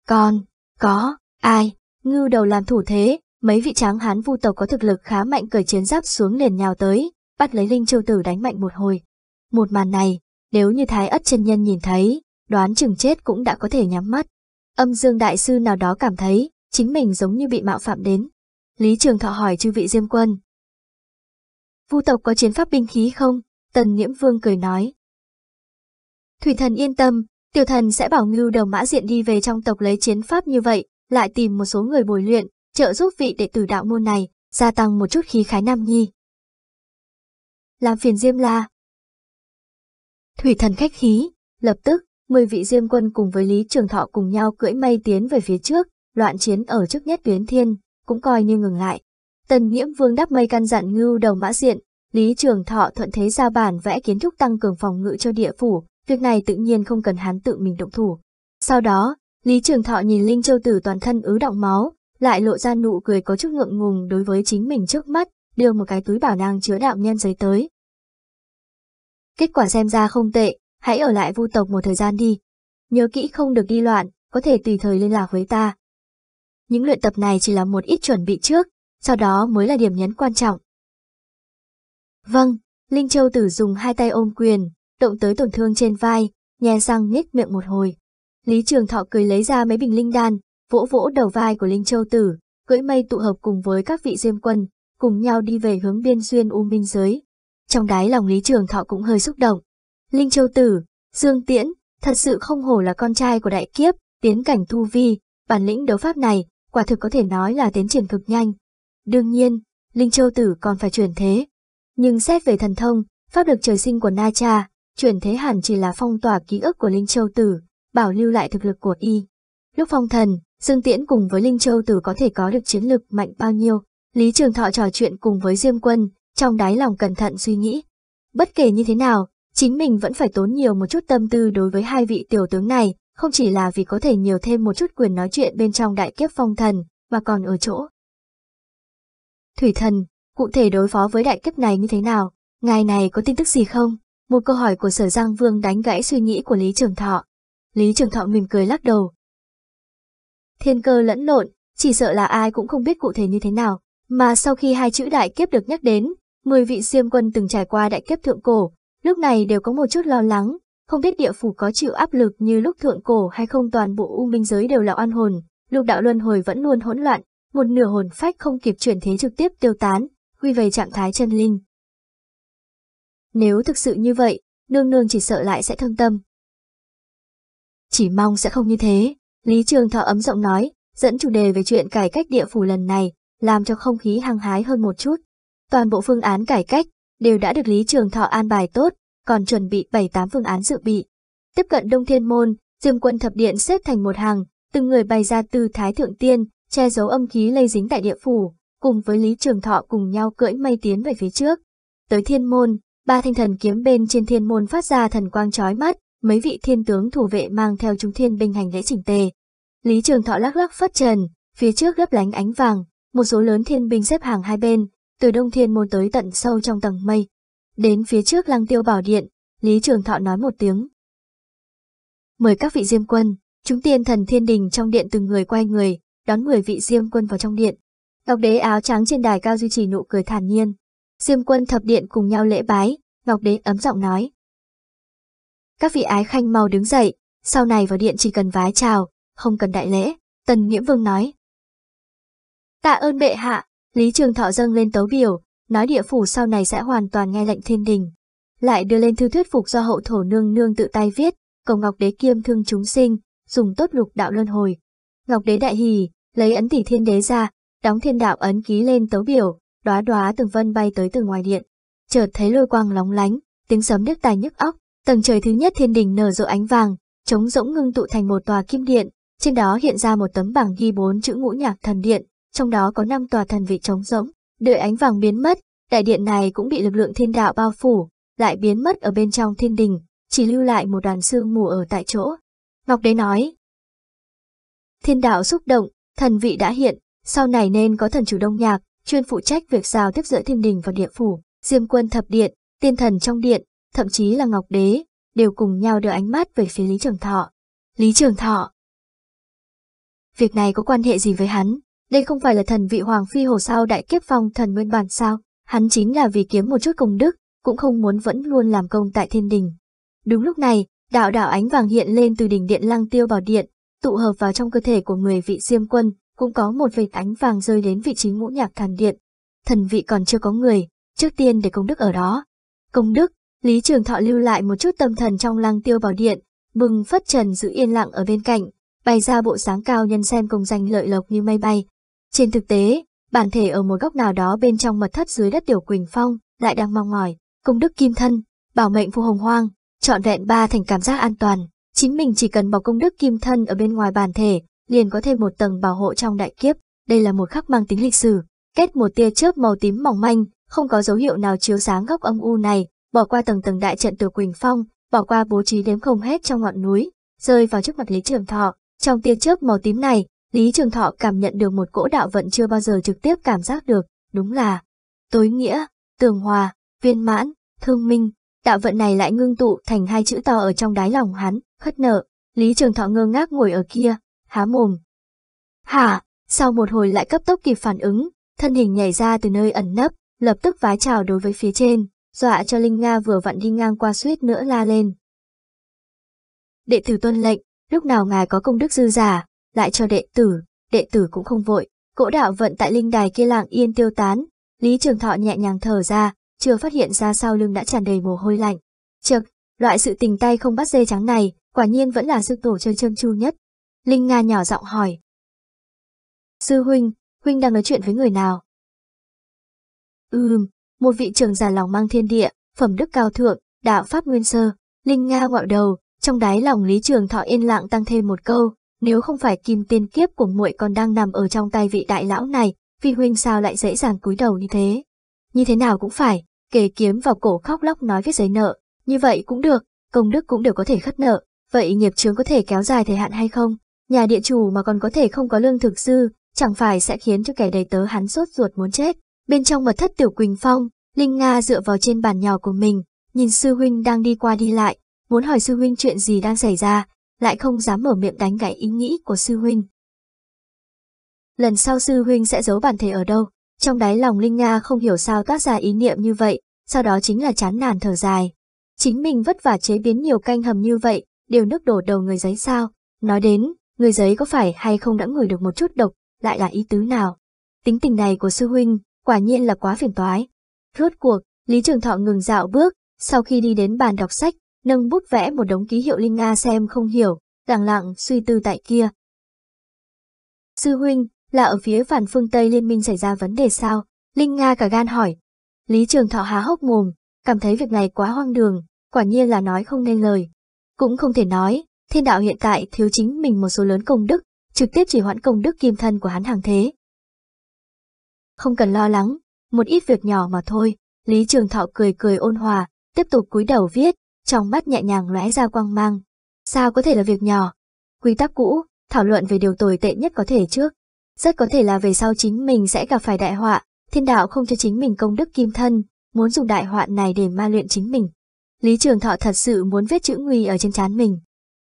Speaker 1: Còn, có, ai, ngưu đầu làm thủ thế, mấy vị tráng hán vu tộc có thực lực khá mạnh cởi chiến giáp xuống liền nhào tới, bắt lấy Linh Châu Tử đánh mạnh một hồi. Một màn này, nếu như Thái Ất chân nhân nhìn thấy, đoán chừng chết cũng đã có thể nhắm mắt. Âm Dương Đại Sư nào đó cảm thấy, chính mình giống như bị mạo phạm đến. Lý Trường Thọ hỏi chư vị Diêm Quân. Vu tộc có chiến pháp binh khí không? Tần Nghiễm Vương cười nói. Thủy thần yên tâm, tiểu thần sẽ bảo ngưu đầu mã diện đi về trong tộc lấy chiến pháp như vậy, lại tìm một số người bồi luyện, trợ giúp vị đệ tử đạo môn này, gia tăng một chút khí khái nam nhi. Làm phiền Diêm La. Thủy thần khách khí, lập tức, 10 vị Diêm quân cùng với Lý Trường Thọ cùng nhau cưỡi mây tiến về phía trước, loạn chiến ở trước nhất tuyến thiên, cũng coi như ngừng lại. Tần Nghiễm Vương đáp mây căn dặn ngưu đầu mã diện, Lý Trường Thọ thuận thế ra bản vẽ kiến trúc tăng cường phòng ngự cho địa phủ, việc này tự nhiên không cần hắn tự mình động thủ. Sau đó, Lý Trường Thọ nhìn Linh Châu Tử toàn thân ứ động máu, lại lộ ra nụ cười có chút ngượng ngùng đối với chính mình trước mắt, đưa một cái túi bảo nàng chứa đạo nhân giấy tới. Kết quả xem ra không tệ, hãy ở lại vu tộc một thời gian đi. Nhớ kỹ không được đi loạn, có thể tùy thời liên lạc với ta. Những luyện tập này chỉ là một ít chuẩn bị trước, sau đó mới là điểm nhấn quan trọng. Vâng, Linh Châu Tử dùng hai tay ôm quyền, động tới tổn thương trên vai, nhè răng nhếch miệng một hồi. Lý Trường Thọ cười lấy ra mấy bình linh đan, vỗ vỗ đầu vai của Linh Châu Tử, cưỡi mây tụ hợp cùng với các vị diêm quân, cùng nhau đi về hướng biên duyên U Minh giới. Trong đáy lòng Lý Trường Thọ cũng hơi xúc động. Linh Châu Tử, Dương Tiễn, thật sự không hổ là con trai của đại kiếp, tiến cảnh thu vi, bản lĩnh đấu pháp này, quả thực có thể nói là tiến triển cực nhanh. Đương nhiên, Linh Châu Tử còn phải chuyển thế. Nhưng xét về thần thông, pháp lực trời sinh của Na Cha, chuyển thế hẳn chỉ là phong tỏa ký ức của Linh Châu Tử, bảo lưu lại thực lực của y. Lúc phong thần, Dương Tiễn cùng với Linh Châu Tử có thể có được chiến lực mạnh bao nhiêu, Lý Trường Thọ trò chuyện cùng với Diêm Quân, trong đáy lòng cẩn thận suy nghĩ. Bất kể như thế nào, chính mình vẫn phải tốn nhiều một chút tâm tư đối với hai vị tiểu tướng này, không chỉ là vì có thể nhiều thêm một chút quyền nói chuyện bên trong đại kiếp phong thần, mà còn ở chỗ. Thủy thần, cụ thể đối phó với đại kiếp này như thế nào, ngài này có tin tức gì không? Một câu hỏi của sở Giang Vương đánh gãy suy nghĩ của Lý Trường Thọ. Lý Trường Thọ mỉm cười lắc đầu. Thiên cơ lẫn lộn, chỉ sợ là ai cũng không biết cụ thể như thế nào, mà sau khi hai chữ đại kiếp được nhắc đến, 10 vị siêm quân từng trải qua đại kiếp thượng cổ, lúc này đều có một chút lo lắng, không biết địa phủ có chịu áp lực như lúc thượng cổ hay không toàn bộ u minh giới đều là oan hồn, lục đạo luân hồi vẫn luôn hỗn loạn, một nửa hồn phách không kịp chuyển thế trực tiếp tiêu tán, quy về trạng thái chân linh. Nếu thực sự như vậy, nương nương chỉ sợ lại sẽ thương tâm. Chỉ mong sẽ không như thế, Lý Trường Thọ ấm giọng nói, dẫn chủ đề về chuyện cải cách địa phủ lần này, làm cho không khí hăng hái hơn một chút. Toàn bộ phương án cải cách đều đã được Lý Trường Thọ an bài tốt, còn chuẩn bị 7-8 phương án dự bị. Tiếp cận Đông Thiên Môn, Diêm quân thập điện xếp thành một hàng, từng người bày ra từ thái thượng tiên, che giấu âm khí lây dính tại địa phủ, cùng với Lý Trường Thọ cùng nhau cưỡi mây tiến về phía trước. Tới Thiên Môn, ba thanh thần kiếm bên trên Thiên Môn phát ra thần quang chói mắt, mấy vị thiên tướng thủ vệ mang theo chúng thiên binh hành lễ chỉnh tề. Lý Trường Thọ lắc lắc phất trần, phía trước gấp lánh ánh vàng, một số lớn thiên binh xếp hàng hai bên, từ Đông Thiên Môn tới tận sâu trong tầng mây, Đến phía trước lăng tiêu bảo điện, Lý Trường Thọ nói một tiếng. Mời các vị diêm quân, chúng tiên thần thiên đình trong điện từng người quay người, đón 10 vị diêm quân vào trong điện. Ngọc đế áo trắng trên đài cao duy trì nụ cười thản nhiên. Diêm quân thập điện cùng nhau lễ bái, Ngọc đế ấm giọng nói. Các vị ái khanh mau đứng dậy, sau này vào điện chỉ cần vái chào, không cần đại lễ, Tần nghiễm Vương nói. Tạ ơn bệ hạ, Lý Trường Thọ dâng lên tấu biểu, nói địa phủ sau này sẽ hoàn toàn nghe lệnh thiên đình. Lại đưa lên thư thuyết phục do hậu thổ nương nương tự tay viết, cầu Ngọc Đế kiêm thương chúng sinh, dùng tốt lục đạo luân hồi. Ngọc Đế đại hỉ, lấy ấn tỷ thiên đế ra, đóng thiên đạo ấn ký lên tấu biểu, đóa đóa từng vân bay tới từ ngoài điện. Chợt thấy lôi quang lóng lánh, tiếng sấm nước tài nhức óc, tầng trời thứ nhất thiên đình nở rộ ánh vàng, trống rỗng ngưng tụ thành một tòa kim điện, trên đó hiện ra một tấm bảng ghi bốn chữ ngũ nhạc thần điện, trong đó có năm tòa thần vị trống rỗng. Đợi ánh vàng biến mất, đại điện này cũng bị lực lượng thiên đạo bao phủ, lại biến mất ở bên trong thiên đình, chỉ lưu lại một đoàn xương mù ở tại chỗ. Ngọc Đế nói, Thiên đạo xúc động, thần vị đã hiện, sau này nên có thần chủ đông nhạc, chuyên phụ trách việc giao tiếp giữa thiên đình và địa phủ, diêm quân thập điện, tiên thần trong điện, thậm chí là Ngọc Đế, đều cùng nhau đưa ánh mắt về phía Lý Trường Thọ. Lý Trường Thọ Việc này có quan hệ gì với hắn? Đây không phải là thần vị Hoàng Phi Hồ sao đại kiếp phong thần nguyên bản sao, hắn chính là vì kiếm một chút công đức, cũng không muốn vẫn luôn làm công tại thiên đình. Đúng lúc này, đạo đạo ánh vàng hiện lên từ đỉnh điện lăng tiêu bảo điện, tụ hợp vào trong cơ thể của người vị diêm quân, cũng có một vệt ánh vàng rơi đến vị trí ngũ nhạc càn điện. Thần vị còn chưa có người, trước tiên để công đức ở đó. Công đức, Lý Trường Thọ lưu lại một chút tâm thần trong lăng tiêu bảo điện, bừng phất trần giữ yên lặng ở bên cạnh, bày ra bộ sáng cao nhân xem công danh lợi lộc như mây bay, trên thực tế, bản thể ở một góc nào đó bên trong mật thất dưới đất tiểu Quỳnh Phong lại đang mong mỏi, công đức kim thân, bảo mệnh phù hồng hoang, trọn vẹn ba thành cảm giác an toàn. Chính mình chỉ cần bọc công đức kim thân ở bên ngoài bản thể, liền có thêm một tầng bảo hộ trong đại kiếp. Đây là một khắc mang tính lịch sử, kết một tia chớp màu tím mỏng manh, không có dấu hiệu nào chiếu sáng góc âm u này, bỏ qua tầng tầng đại trận tiểu Quỳnh Phong, bỏ qua bố trí đếm không hết trong ngọn núi, rơi vào trước mặt Lý Trường Thọ. Trong tia chớp màu tím này, Lý Trường Thọ cảm nhận được một cỗ đạo vận chưa bao giờ trực tiếp cảm giác được, đúng là tối nghĩa, tường hòa, viên mãn, thương minh. Đạo vận này lại ngưng tụ thành hai chữ to ở trong đáy lòng hắn, khất nợ. Lý Trường Thọ ngơ ngác ngồi ở kia, há mồm. Hả, sau một hồi lại cấp tốc kịp phản ứng, thân hình nhảy ra từ nơi ẩn nấp, lập tức vái chào đối với phía trên, dọa cho Linh Nga vừa vặn đi ngang qua suýt nữa la lên. Đệ tử tuân lệnh, lúc nào ngài có công đức dư giả, lại cho đệ tử, đệ tử cũng không vội. Cỗ đạo vận tại linh đài kia lạng yên tiêu tán, Lý Trường Thọ nhẹ nhàng thở ra, chưa phát hiện ra sau lưng đã tràn đầy mồ hôi lạnh. Chực, loại sự tình tay không bắt dê trắng này, quả nhiên vẫn là sư tổ chân chân chu nhất. Linh Nga nhỏ giọng hỏi. Sư Huynh, Huynh đang nói chuyện với người nào? Ừm, một vị trưởng giả lòng mang thiên địa, phẩm đức cao thượng, đạo pháp nguyên sơ. Linh Nga ngoạo đầu, trong đáy lòng Lý Trường Thọ yên lặng tăng thêm một câu, nếu không phải kim tiên kiếp của muội còn đang nằm ở trong tay vị đại lão này, phi huynh sao lại dễ dàng cúi đầu như thế? Như thế nào cũng phải, kề kiếm vào cổ khóc lóc nói viết giấy nợ, như vậy cũng được, công đức cũng đều có thể khất nợ, vậy nghiệp chướng có thể kéo dài thời hạn hay không? Nhà địa chủ mà còn có thể không có lương thực dư, chẳng phải sẽ khiến cho kẻ đầy tớ hắn sốt ruột muốn chết. Bên trong mật thất tiểu Quỳnh Phong, Linh Nga dựa vào trên bàn nhỏ của mình, nhìn sư huynh đang đi qua đi lại, muốn hỏi sư huynh chuyện gì đang xảy ra, lại không dám mở miệng đánh gãy ý nghĩ của sư huynh. Lần sau sư huynh sẽ giấu bản thể ở đâu, trong đáy lòng Linh Nga không hiểu sao tác ra ý niệm như vậy, sau đó chính là chán nản thở dài. Chính mình vất vả chế biến nhiều canh hầm như vậy, đều nước đổ đầu người giấy sao, nói đến, người giấy có phải hay không đã ngửi được một chút độc, lại là ý tứ nào. Tính tình này của sư huynh, quả nhiên là quá phiền toái. Rốt cuộc, Lý Trường Thọ ngừng dạo bước, sau khi đi đến bàn đọc sách, nâng bút vẽ một đống ký hiệu Linh Nga xem không hiểu, lặng lặng suy tư tại kia. Sư huynh, là ở phía phản phương Tây Liên minh xảy ra vấn đề sao? Linh Nga cả gan hỏi. Lý Trường Thọ há hốc mồm, cảm thấy việc này quá hoang đường, quả nhiên là nói không nên lời. Cũng không thể nói, thiên đạo hiện tại thiếu chính mình một số lớn công đức, trực tiếp chỉ hoãn công đức kim thân của hắn hàng thế. Không cần lo lắng, một ít việc nhỏ mà thôi, Lý Trường Thọ cười cười ôn hòa, tiếp tục cúi đầu viết, trong mắt nhẹ nhàng lóe ra quang mang. Sao có thể là việc nhỏ? Quy tắc cũ, thảo luận về điều tồi tệ nhất có thể trước. Rất có thể là về sau chính mình sẽ gặp phải đại họa, thiên đạo không cho chính mình công đức kim thân, muốn dùng đại họa này để ma luyện chính mình. Lý Trường Thọ thật sự muốn viết chữ nguy ở trên trán mình.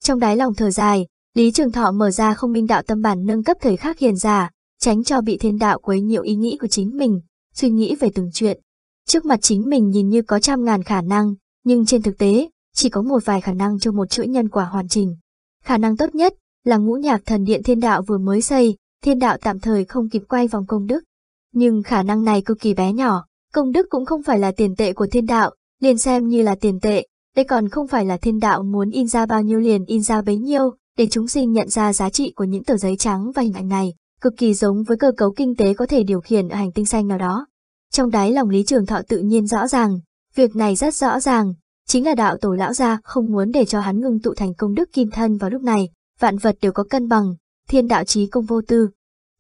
Speaker 1: Trong đáy lòng thở dài, Lý Trường Thọ mở ra không minh đạo tâm bản nâng cấp thời khắc hiền giả, tránh cho bị thiên đạo quấy nhiễu ý nghĩ của chính mình, suy nghĩ về từng chuyện. Trước mặt chính mình nhìn như có trăm ngàn khả năng, nhưng trên thực tế, chỉ có một vài khả năng cho một chuỗi nhân quả hoàn chỉnh. Khả năng tốt nhất là ngũ nhạc thần điện thiên đạo vừa mới xây, thiên đạo tạm thời không kịp quay vòng công đức. Nhưng khả năng này cực kỳ bé nhỏ, công đức cũng không phải là tiền tệ của thiên đạo, liền xem như là tiền tệ, đây còn không phải là thiên đạo muốn in ra bao nhiêu liền in ra bấy nhiêu, để chúng sinh nhận ra giá trị của những tờ giấy trắng và hình ảnh này, cực kỳ giống với cơ cấu kinh tế có thể điều khiển ở hành tinh xanh nào đó. Trong đáy lòng Lý Trường Thọ tự nhiên rõ ràng, Việc này rất rõ ràng, chính là đạo tổ lão gia không muốn để cho hắn ngưng tụ thành công đức kim thân vào lúc này, vạn vật đều có cân bằng, thiên đạo chí công vô tư.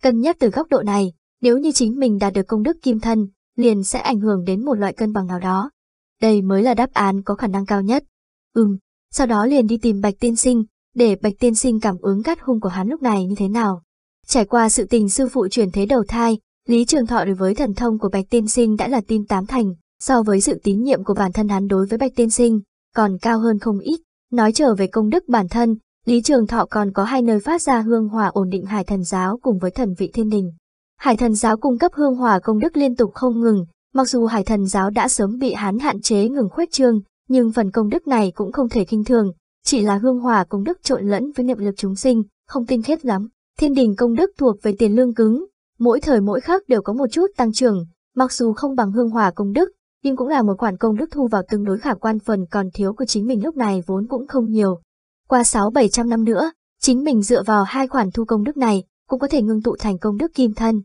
Speaker 1: Cân nhắc từ góc độ này, nếu như chính mình đạt được công đức kim thân, liền sẽ ảnh hưởng đến một loại cân bằng nào đó. Đây mới là đáp án có khả năng cao nhất. Ừm, sau đó liền đi tìm Bạch Tiên Sinh, để Bạch Tiên Sinh cảm ứng cát hung của hắn lúc này như thế nào. Trải qua sự tình sư phụ chuyển thế đầu thai, Lý Trường Thọ đối với thần thông của Bạch Tiên Sinh đã là tin tám thành, so với sự tín nhiệm của bản thân hắn đối với Bạch Tiên Sinh, còn cao hơn không ít. Nói trở về công đức bản thân, Lý Trường Thọ còn có hai nơi phát ra hương hỏa ổn định Hải Thần Giáo cùng với Thần Vị Thiên Đình. Hải Thần Giáo cung cấp hương hỏa công đức liên tục không ngừng, mặc dù Hải Thần Giáo đã sớm bị hắn hạn chế ngừng khuếch trương, nhưng phần công đức này cũng không thể kinh thường, chỉ là hương hỏa công đức trộn lẫn với niệm lực chúng sinh, không tinh khiết lắm. Thiên Đình công đức thuộc về tiền lương cứng, mỗi thời mỗi khác đều có một chút tăng trưởng, mặc dù không bằng hương hỏa công đức, nhưng cũng là một khoản công đức thu vào tương đối khả quan phần còn thiếu của chính mình lúc này vốn cũng không nhiều. Qua 6-700 năm nữa, chính mình dựa vào hai khoản thu công đức này cũng có thể ngưng tụ thành công đức kim thân.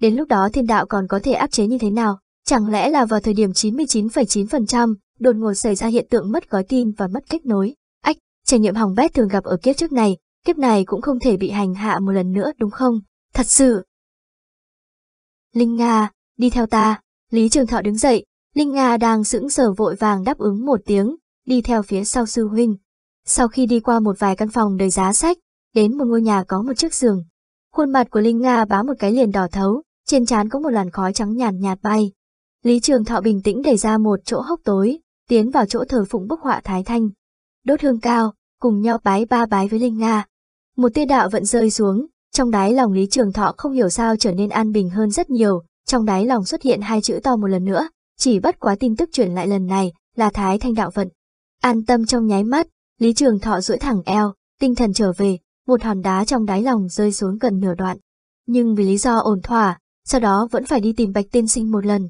Speaker 1: Đến lúc đó thiên đạo còn có thể áp chế như thế nào? Chẳng lẽ là vào thời điểm 99,9%, đột ngột xảy ra hiện tượng mất gói tin và mất kết nối? Ách, trải nghiệm hỏng bét thường gặp ở kiếp trước này, kiếp này cũng không thể bị hành hạ một lần nữa đúng không? Thật sự. Linh Nga, đi theo ta. Lý Trường Thọ đứng dậy, Linh Nga đang sững sờ vội vàng đáp ứng một tiếng, đi theo phía sau sư huynh. Sau khi đi qua một vài căn phòng đầy giá sách, đến một ngôi nhà có một chiếc giường. Khuôn mặt của Linh Nga bá một cái liền đỏ thấu, trên trán có một làn khói trắng nhàn nhạt, nhạt bay. Lý Trường Thọ bình tĩnh đẩy ra một chỗ hốc tối, tiến vào chỗ thờ phụng bức họa Thái Thanh. Đốt hương cao, cùng nhau bái ba bái với Linh Nga. Một tia đạo vẫn rơi xuống, trong đáy lòng Lý Trường Thọ không hiểu sao trở nên an bình hơn rất nhiều, trong đáy lòng xuất hiện hai chữ to một lần nữa, chỉ bất quá tin tức chuyển lại lần này là Thái Thanh đạo vận. An tâm trong nháy mắt, Lý Trường Thọ duỗi thẳng eo, tinh thần trở về, một hòn đá trong đáy lòng rơi xuống gần nửa đoạn. Nhưng vì lý do ổn thỏa, sau đó vẫn phải đi tìm Bạch Tiên Sinh một lần.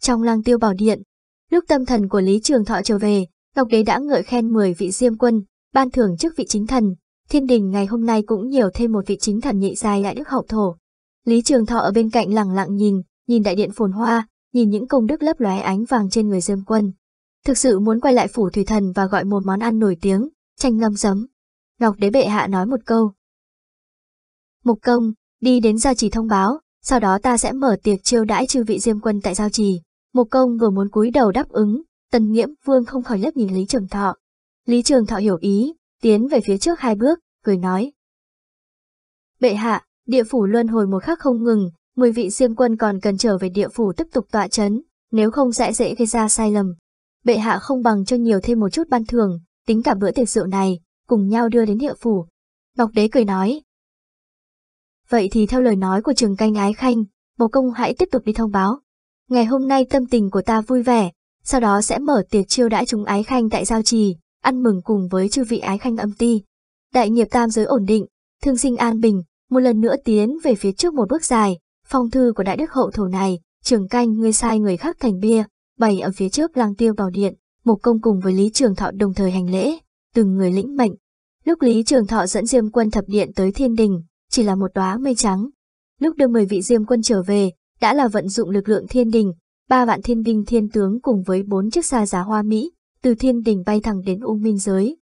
Speaker 1: Trong lang tiêu bảo điện, lúc tâm thần của Lý Trường Thọ trở về, Ngọc Đế đã ngợi khen 10 vị diêm quân, ban thưởng chức vị chính thần, thiên đình ngày hôm nay cũng nhiều thêm một vị chính thần nhị giai đại đức hậu thổ. Lý Trường Thọ ở bên cạnh lặng lặng nhìn, nhìn đại điện phồn hoa, nhìn những công đức lấp lóe ánh vàng trên người Dương Quân. Thực sự muốn quay lại phủ thủy thần và gọi một món ăn nổi tiếng, chanh ngâm giấm. Ngọc đế bệ hạ nói một câu. Mục công, đi đến giao trì thông báo, sau đó ta sẽ mở tiệc chiêu đãi chư vị Diêm Quân tại giao trì. Mục công vừa muốn cúi đầu đáp ứng, tần nghiễm vương không khỏi lấp nhìn Lý Trường Thọ. Lý Trường Thọ hiểu ý, tiến về phía trước hai bước, cười nói. Bệ hạ, địa phủ luân hồi một khắc không ngừng, 10 vị siêm quân còn cần trở về địa phủ tiếp tục tọa chấn, nếu không sẽ dễ gây ra sai lầm. Bệ hạ không bằng cho nhiều thêm một chút ban thường, tính cả bữa tiệc rượu này, cùng nhau đưa đến địa phủ. Ngọc đế cười nói. Vậy thì theo lời nói của trường canh ái khanh, bầu công hãy tiếp tục đi thông báo. Ngày hôm nay tâm tình của ta vui vẻ, sau đó sẽ mở tiệc chiêu đãi chúng ái khanh tại giao trì, ăn mừng cùng với chư vị ái khanh âm ti. Đại nghiệp tam giới ổn định, thương sinh an bình, một lần nữa tiến về phía trước một bước dài, phong thư của đại đức hậu thổ này, trường canh ngươi sai người khác thành bia, bày ở phía trước lang tiêu bảo điện, mục công cùng với Lý Trường Thọ đồng thời hành lễ, từng người lĩnh mệnh. Lúc Lý Trường Thọ dẫn Diêm quân thập điện tới thiên đình, chỉ là một đóa mây trắng. Lúc đưa mười vị Diêm quân trở về, đã là vận dụng lực lượng thiên đình, ba vạn thiên binh thiên tướng cùng với bốn chiếc xa giá hoa Mỹ, từ thiên đình bay thẳng đến u minh giới.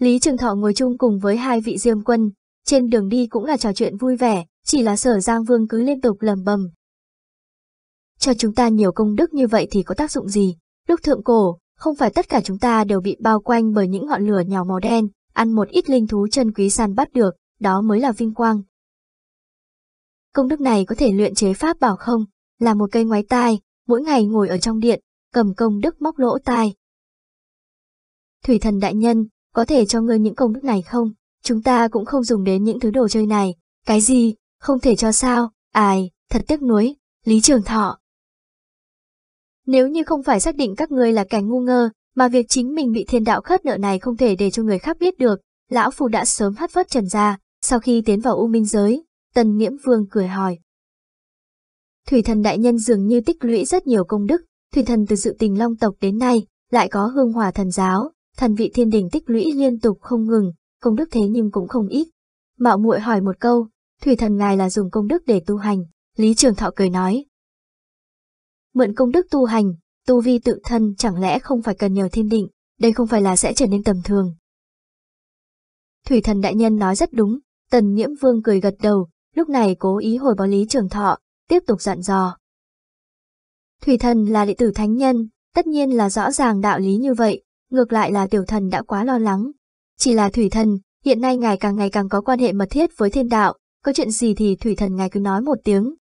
Speaker 1: Lý Trường Thọ ngồi chung cùng với hai vị Diêm quân, trên đường đi cũng là trò chuyện vui vẻ, chỉ là sở Giang Vương cứ liên tục lầm bầm. Cho chúng ta nhiều công đức như vậy thì có tác dụng gì? Lúc thượng cổ, không phải tất cả chúng ta đều bị bao quanh bởi những ngọn lửa nhào màu đen, ăn một ít linh thú chân quý săn bắt được, đó mới là vinh quang. Công đức này có thể luyện chế pháp bảo không? Là một cây ngoái tai, mỗi ngày ngồi ở trong điện, cầm công đức móc lỗ tai. Thủy thần đại nhân, có thể cho ngươi những công đức này không? Chúng ta cũng không dùng đến những thứ đồ chơi này. Cái gì? không thể cho sao, ai, thật tiếc nuối, Lý Trường Thọ. Nếu như không phải xác định các người là kẻ ngu ngơ, mà việc chính mình bị thiên đạo khất nợ này không thể để cho người khác biết được, lão phù đã sớm hất vất trần ra, sau khi tiến vào u minh giới, tần nghiễm vương cười hỏi. Thủy thần đại nhân dường như tích lũy rất nhiều công đức, thủy thần từ sự tình long tộc đến nay, lại có hương hòa thần giáo, thần vị thiên đình tích lũy liên tục không ngừng, công đức thế nhưng cũng không ít. Mạo muội hỏi một câu, thủy thần ngài là dùng công đức để tu hành, Lý Trường Thọ cười nói. Mượn công đức tu hành, tu vi tự thân chẳng lẽ không phải cần nhờ thiên định, đây không phải là sẽ trở nên tầm thường. Thủy thần đại nhân nói rất đúng, tần nhiễm vương cười gật đầu, lúc này cố ý hồi báo Lý Trường Thọ, tiếp tục dặn dò. Thủy thần là đệ tử thánh nhân, tất nhiên là rõ ràng đạo lý như vậy, ngược lại là tiểu thần đã quá lo lắng. Chỉ là thủy thần, hiện nay ngài càng ngày càng có quan hệ mật thiết với thiên đạo, có chuyện gì thì thủy thần ngài cứ nói một tiếng.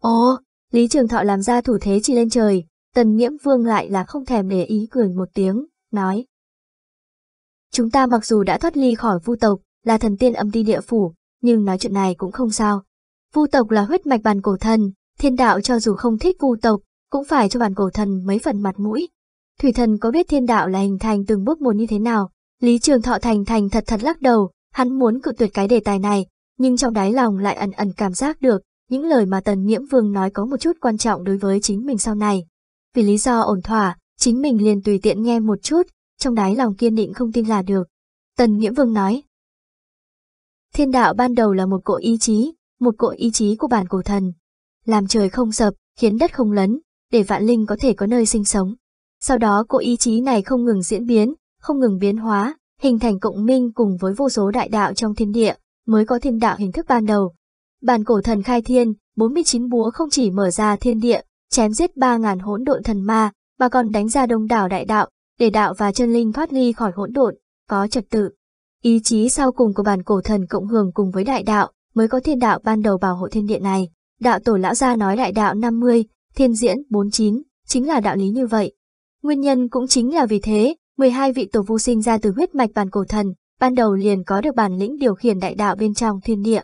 Speaker 1: Ồ, Lý Trường Thọ làm ra thủ thế chỉ lên trời, Tần Nghiễm Vương lại là không thèm để ý cười một tiếng, nói. Chúng ta mặc dù đã thoát ly khỏi vu tộc, là thần tiên âm ti địa phủ, nhưng nói chuyện này cũng không sao. Vu tộc là huyết mạch bàn cổ thần, thiên đạo cho dù không thích vu tộc, cũng phải cho bàn cổ thần mấy phần mặt mũi. Thủy thần có biết thiên đạo là hình thành từng bước một như thế nào? Lý Trường Thọ thành thành thật thật lắc đầu, Hắn muốn cự tuyệt cái đề tài này, nhưng trong đáy lòng lại ẩn ẩn cảm giác được những lời mà Tần nhiễm Vương nói có một chút quan trọng đối với chính mình sau này. Vì lý do ổn thỏa, chính mình liền tùy tiện nghe một chút, trong đáy lòng kiên định không tin là được. Tần nhiễm Vương nói, Thiên đạo ban đầu là một cỗ ý chí, một cỗ ý chí của bản cổ thần. Làm trời không sập, khiến đất không lấn, để vạn linh có thể có nơi sinh sống. Sau đó cỗ ý chí này không ngừng diễn biến, không ngừng biến hóa, hình thành cộng minh cùng với vô số đại đạo trong thiên địa, mới có thiên đạo hình thức ban đầu. Bàn cổ thần khai thiên, 49 búa không chỉ mở ra thiên địa, chém giết 3.000 hỗn độn thần ma, mà còn đánh ra đông đảo đại đạo, để đạo và chân linh thoát ly khỏi hỗn độn, có trật tự. Ý chí sau cùng của bàn cổ thần cộng hưởng cùng với đại đạo, mới có thiên đạo ban đầu bảo hộ thiên địa này. Đạo tổ lão gia nói đại đạo 50, thiên diễn 49, chính là đạo lý như vậy. Nguyên nhân cũng chính là vì thế, 12 vị tổ vu sinh ra từ huyết mạch bàn cổ thần, ban đầu liền có được bản lĩnh điều khiển đại đạo bên trong thiên địa.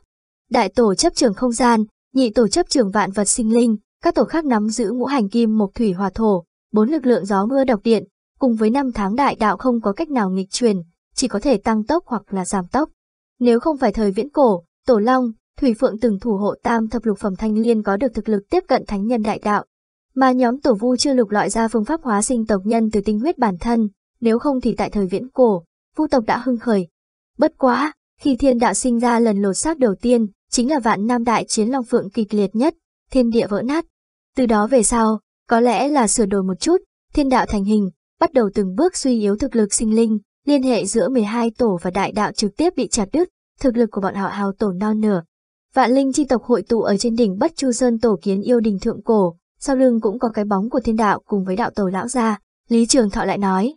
Speaker 1: Đại tổ chấp trường không gian, nhị tổ chấp trường vạn vật sinh linh, các tổ khác nắm giữ ngũ hành kim mộc thủy hòa thổ, bốn lực lượng gió mưa độc điện, cùng với năm tháng đại đạo không có cách nào nghịch truyền, chỉ có thể tăng tốc hoặc là giảm tốc. Nếu không phải thời viễn cổ, tổ long, thủy phượng từng thủ hộ tam thập lục phẩm thanh liên có được thực lực tiếp cận thánh nhân đại đạo, mà nhóm tổ vu chưa lục loại ra phương pháp hóa sinh tộc nhân từ tinh huyết bản thân, nếu không thì tại thời viễn cổ, vu tộc đã hưng khởi. Bất quá, khi thiên đạo sinh ra lần lột xác đầu tiên, chính là vạn nam đại chiến long phượng kịch liệt nhất, thiên địa vỡ nát. Từ đó về sau, có lẽ là sửa đổi một chút, thiên đạo thành hình, bắt đầu từng bước suy yếu thực lực sinh linh, liên hệ giữa 12 tổ và đại đạo trực tiếp bị chặt đứt, thực lực của bọn họ hào tổ non nửa. Vạn linh chi tộc hội tụ ở trên đỉnh Bất Chu Sơn tổ kiến yêu đình thượng cổ, sau lưng cũng có cái bóng của thiên đạo cùng với đạo tổ lão gia. Lý Trường Thọ lại nói,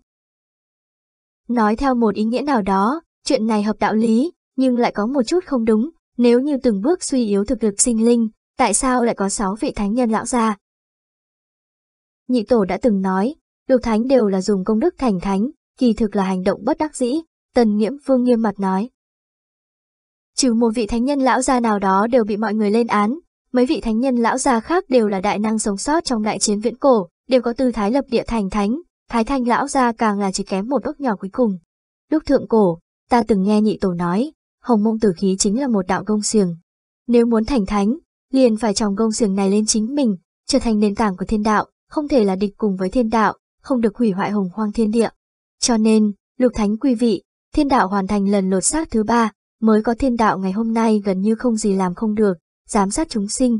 Speaker 1: Nói theo một ý nghĩa nào đó, chuyện này hợp đạo lý, nhưng lại có một chút không đúng, nếu như từng bước suy yếu thực lực sinh linh, tại sao lại có sáu vị thánh nhân lão gia? Nhị tổ đã từng nói, lục thánh đều là dùng công đức thành thánh, kỳ thực là hành động bất đắc dĩ, tần nghiễm vương nghiêm mặt nói. Trừ một vị thánh nhân lão gia nào đó đều bị mọi người lên án, mấy vị thánh nhân lão gia khác đều là đại năng sống sót trong đại chiến viễn cổ, đều có tư thái lập địa thành thánh, Thái Thanh lão gia càng là chỉ kém một đốt nhỏ cuối cùng. Lúc thượng cổ, ta từng nghe nhị tổ nói, hồng mông tử khí chính là một đạo gông xiềng. Nếu muốn thành thánh, liền phải trồng gông xiềng này lên chính mình, trở thành nền tảng của thiên đạo, không thể là địch cùng với thiên đạo, không được hủy hoại hồng hoang thiên địa. Cho nên, lục thánh quý vị, thiên đạo hoàn thành lần lột xác thứ ba, mới có thiên đạo ngày hôm nay gần như không gì làm không được, giám sát chúng sinh.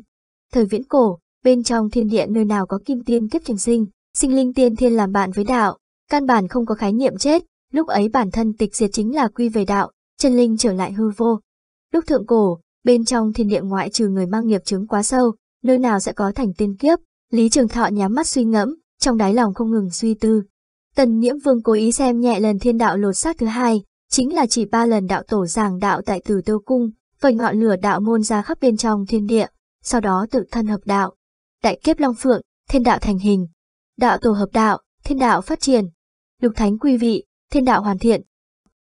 Speaker 1: Thời viễn cổ, bên trong thiên địa nơi nào có kim tiên kiếp trường sinh, Sinh linh tiên thiên làm bạn với đạo, căn bản không có khái niệm chết, lúc ấy bản thân tịch diệt chính là quy về đạo, chân linh trở lại hư vô. Lúc thượng cổ, bên trong thiên địa ngoại trừ người mang nghiệp chứng quá sâu, nơi nào sẽ có thành tiên kiếp, Lý Trường Thọ nhắm mắt suy ngẫm, trong đáy lòng không ngừng suy tư. Tần Nhiễm Vương cố ý xem nhẹ lần thiên đạo lột xác thứ hai, chính là chỉ ba lần đạo tổ giảng đạo tại Tử Tiêu Cung, vẩy ngọn lửa đạo môn ra khắp bên trong thiên địa, sau đó tự thân hợp đạo. Đại kiếp Long Phượng, thiên đạo thành hình, đạo tổ hợp đạo, thiên đạo phát triển, lục thánh quy vị, thiên đạo hoàn thiện,